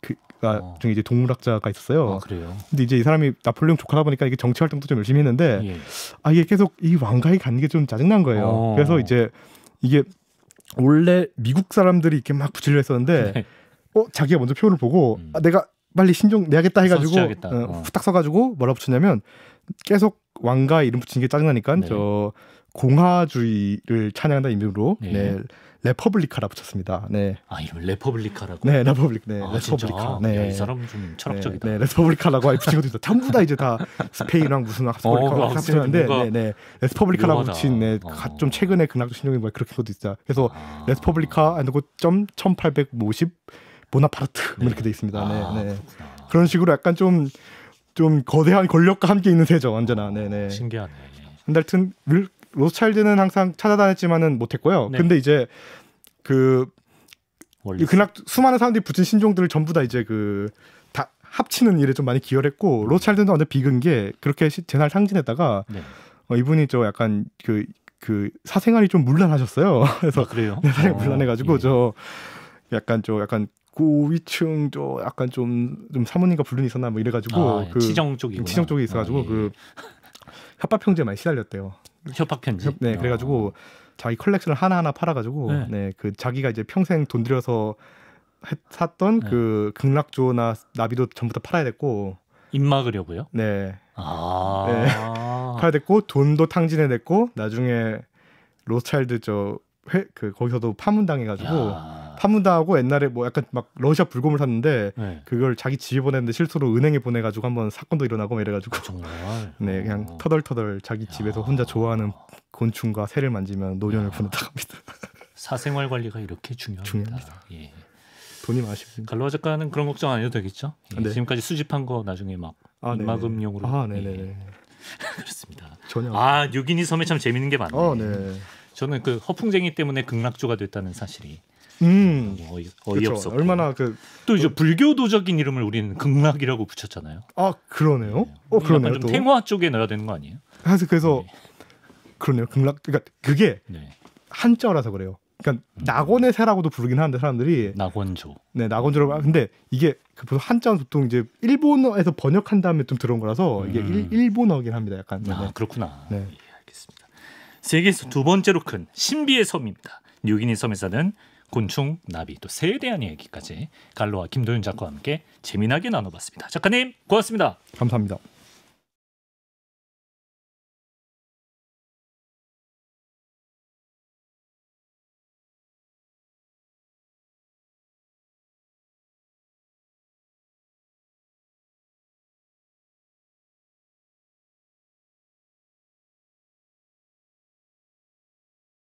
그가 아, 어. 중에 이제 동물학자가 있었어요. 어, 그래요. 근데 이제 이 사람이 나폴레옹 조카다 보니까 이게 정치 활동도 좀 열심히 했는데 예. 아 이게 계속 이 왕가에 가는 게좀 짜증난 거예요. 어. 그래서 이제 이게 원래 미국 사람들이 이렇게 막 붙이려 했었는데 네. 어 자기가 먼저 표를 보고 음. 아, 내가 빨리 신종 내야겠다 해가지고 어, 어. 후딱 서가지고 뭐라 붙였냐면 계속 왕가 이름 붙인게 짜증나니까 네. 저 공화주의를 찬양한다는 이름으로 네. 네. 레퍼블리카라 붙였습니다. 네. 아 이름 레퍼블리카라고. 네, 레퍼블리, 카 네, 아, 레퍼블리카. 네. 야, 이 사람 좀 철학적이다. 네, 네 레퍼블리카라고 아이 붙이고 있다 전부 다 이제 다 스페인랑 무슨 합스부르크랑 합치는데, 어, 네, 네, 레퍼블리카라고 묘하다. 붙인, 네, 어. 좀 최근에 근학적 그 신종이뭐 그렇게 것도 있다. 그래서 아. 레퍼블리카 아니고 점 천팔백오십 보나파르트 뭐 네. 이렇게 돼 있습니다. 아, 네, 네. 그런 식으로 약간 좀좀 좀 거대한 권력과 함께 있는 세죠 완전나 어, 네, 네네. 신기하네. 근데 하여튼 로스차일드는 항상 찾아다녔지만은 못했고요. 네. 근데 이제 그 그냥 수많은 사람들이 붙인 신종들을 전부 다 이제 그 다 합치는 일에 좀 많이 기여를 했고 음. 로스차일드는 완전 비근 게 그렇게 제 날 상진했다가 네. 어, 이분이 저 약간 그그 그 사생활이 좀 물란하셨어요. *laughs* 그래서 아, 그래요? 네, 사생활 어, 물란해가지고 예. 저 약간 저 약간 고위층 저 약간 좀 좀 사모님과 불륜이 있었나 뭐 이래가지고 아, 예. 그 치정 쪽이 음, 치정 쪽에 있어가지고 아, 예. 그 협박 편지에 많이 시달렸대요. 협박 편지. 네, 아. 그래가지고 자기 컬렉션을 하나 하나 팔아가지고 네그 네, 자기가 이제 평생 돈 들여서 했, 샀던 네. 그 극락조나 나비도 전부 다 팔아야 됐고 입 막으려고요? 네. 아. 네. *laughs* 팔아야 됐고 돈도 탕진해 냈고 나중에 로스차일드 저 회 그 거기서도 파문당해가지고. 야. 판문당하고 옛날에 뭐 약간 막 러시아 불곰을 샀는데 네. 그걸 자기 집에 보냈는데 실수로 은행에 보내가지고 한번 사건도 일어나고 이래가지고 정말 *laughs* 네 그냥 어. 터덜터덜 자기 집에서 야. 혼자 좋아하는 곤충과 새를 만지면 노년을 보냈다고 합니다. *laughs* 사생활 관리가 이렇게 중요합니다. 중요합니다. 예. 돈이 많으십니까? 갈로아 작가는 그런 걱정 안 해도 되겠죠? 예. 네. 지금까지 수집한 거 나중에 막 아, 입막음용으로 아, 네네 예. *laughs* 그렇습니다. 전혀 아육기니 섬에 참 재밌는 게 많네요. 어, 네. 저는 그 허풍쟁이 때문에 극락조가 됐다는 사실이 음. 어이, 어이없어. 얼마나 그 또 이제 그 불교도적인 이름을 우리는 극락이라고 붙였잖아요. 아 그러네요. 네. 어 그러네요. 좀 탱화 쪽에 넣어야 되는 거 아니에요? 그래서 그래서 네. 그러네요. 극락 그러니까 그게 네. 한자라서 그래요. 그러니까 음. 낙원의 새라고도 부르긴 하는데 사람들이 낙원조. 네, 낙원조라고. 아, 근데 이게 그 보통 한자는 보통 이제 일본어에서 번역한 다음에 좀 들어온 거라서 이게 음. 일, 본어긴 합니다. 약간. 아, 네. 그렇구나. 네. 예, 알겠습니다. 세계에서 두 번째로 큰 신비의 섬입니다. 뉴기니 섬에서는 곤충, 나비, 또 새에 대한 얘기까지 갈로와 김도윤 작가와 함께 재미나게 나눠봤습니다. 작가님 고맙습니다. 감사합니다.